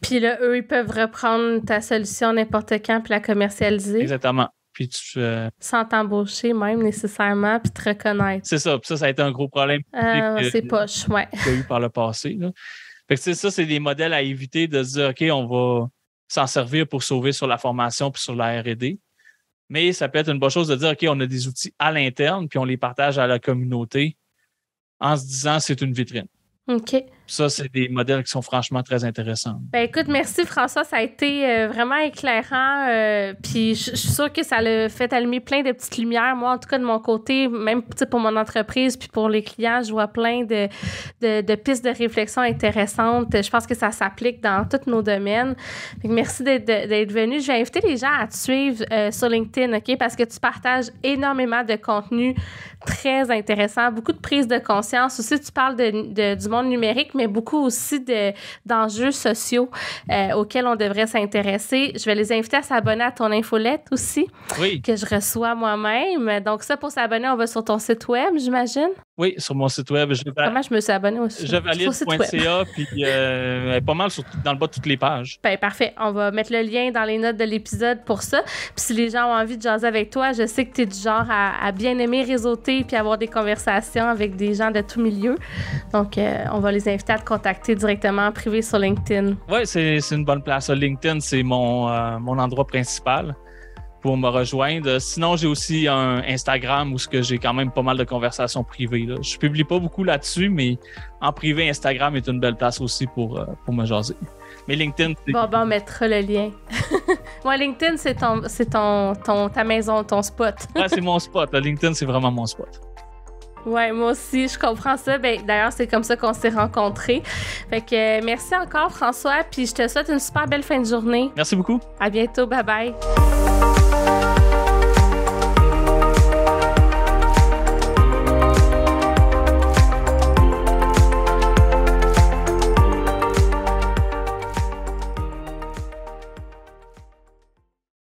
Speaker 2: Puis là, eux, ils peuvent reprendre ta solution n'importe quand puis la commercialiser.
Speaker 1: Exactement. Puis tu, euh,
Speaker 2: Sans t'embaucher même nécessairement, puis te reconnaître.
Speaker 1: C'est ça. Puis ça, ça a été un gros problème. Ah, c'est poche, ouais. y a eu par le passé. Fait que ça, c'est des modèles à éviter de se dire, OK, on va s'en servir pour sauver sur la formation puis sur la R&D. Mais ça peut être une bonne chose de dire, OK, on a des outils à l'interne puis on les partage à la communauté en se disant, c'est une vitrine. Ok ça, c'est des modèles qui sont franchement très intéressants.
Speaker 2: Ben écoute, merci François, ça a été euh, vraiment éclairant. Euh, puis je suis sûre que ça l'a fait allumer plein de petites lumières. Moi, en tout cas, de mon côté, même pour mon entreprise, puis pour les clients, je vois plein de, de, pistes de réflexion intéressantes. Je pense que ça s'applique dans tous nos domaines. merci d'être venu. Je vais inviter les gens à te suivre euh, sur LinkedIn, OK? Parce que tu partages énormément de contenu très intéressant, beaucoup de prise de conscience. Aussi, tu parles de, du monde numérique, mais mais beaucoup aussi d'enjeux sociaux euh, auxquels on devrait s'intéresser. Je vais les inviter à s'abonner à ton infolette aussi, que je reçois moi-même. Donc ça, pour s'abonner, on va sur ton site web, j'imagine?
Speaker 1: Oui, sur mon site web. Je Comment
Speaker 2: je me suis abonné aussi? Je
Speaker 1: puis euh, pas mal dans le bas de toutes les pages.
Speaker 2: Ben, parfait. On va mettre le lien dans les notes de l'épisode pour ça. Puis si les gens ont envie de jaser avec toi, je sais que tu es du genre à, bien aimer réseauter puis avoir des conversations avec des gens de tout milieu. Donc, euh, on va les inviter à te contacter directement en privé sur LinkedIn.
Speaker 1: Oui, c'est une bonne place. LinkedIn, c'est mon, euh, mon endroit principal pour me rejoindre. Sinon, j'ai aussi un Instagram où j'ai quand même pas mal de conversations privées. Je publie pas beaucoup là-dessus, mais en privé, Instagram est une belle place aussi pour, euh, pour me jaser. Mais LinkedIn.
Speaker 2: Bon, ben, on mettra le lien. Moi, LinkedIn, c'est ton, ton, ta maison, ton spot. Ah,
Speaker 1: c'est mon spot. LinkedIn, c'est vraiment mon spot.
Speaker 2: Oui, moi aussi, je comprends ça. Ben, d'ailleurs, c'est comme ça qu'on s'est rencontrés. Fait que euh, merci encore, François. Puis je te souhaite une super belle fin de journée. Merci beaucoup. À bientôt. Bye bye.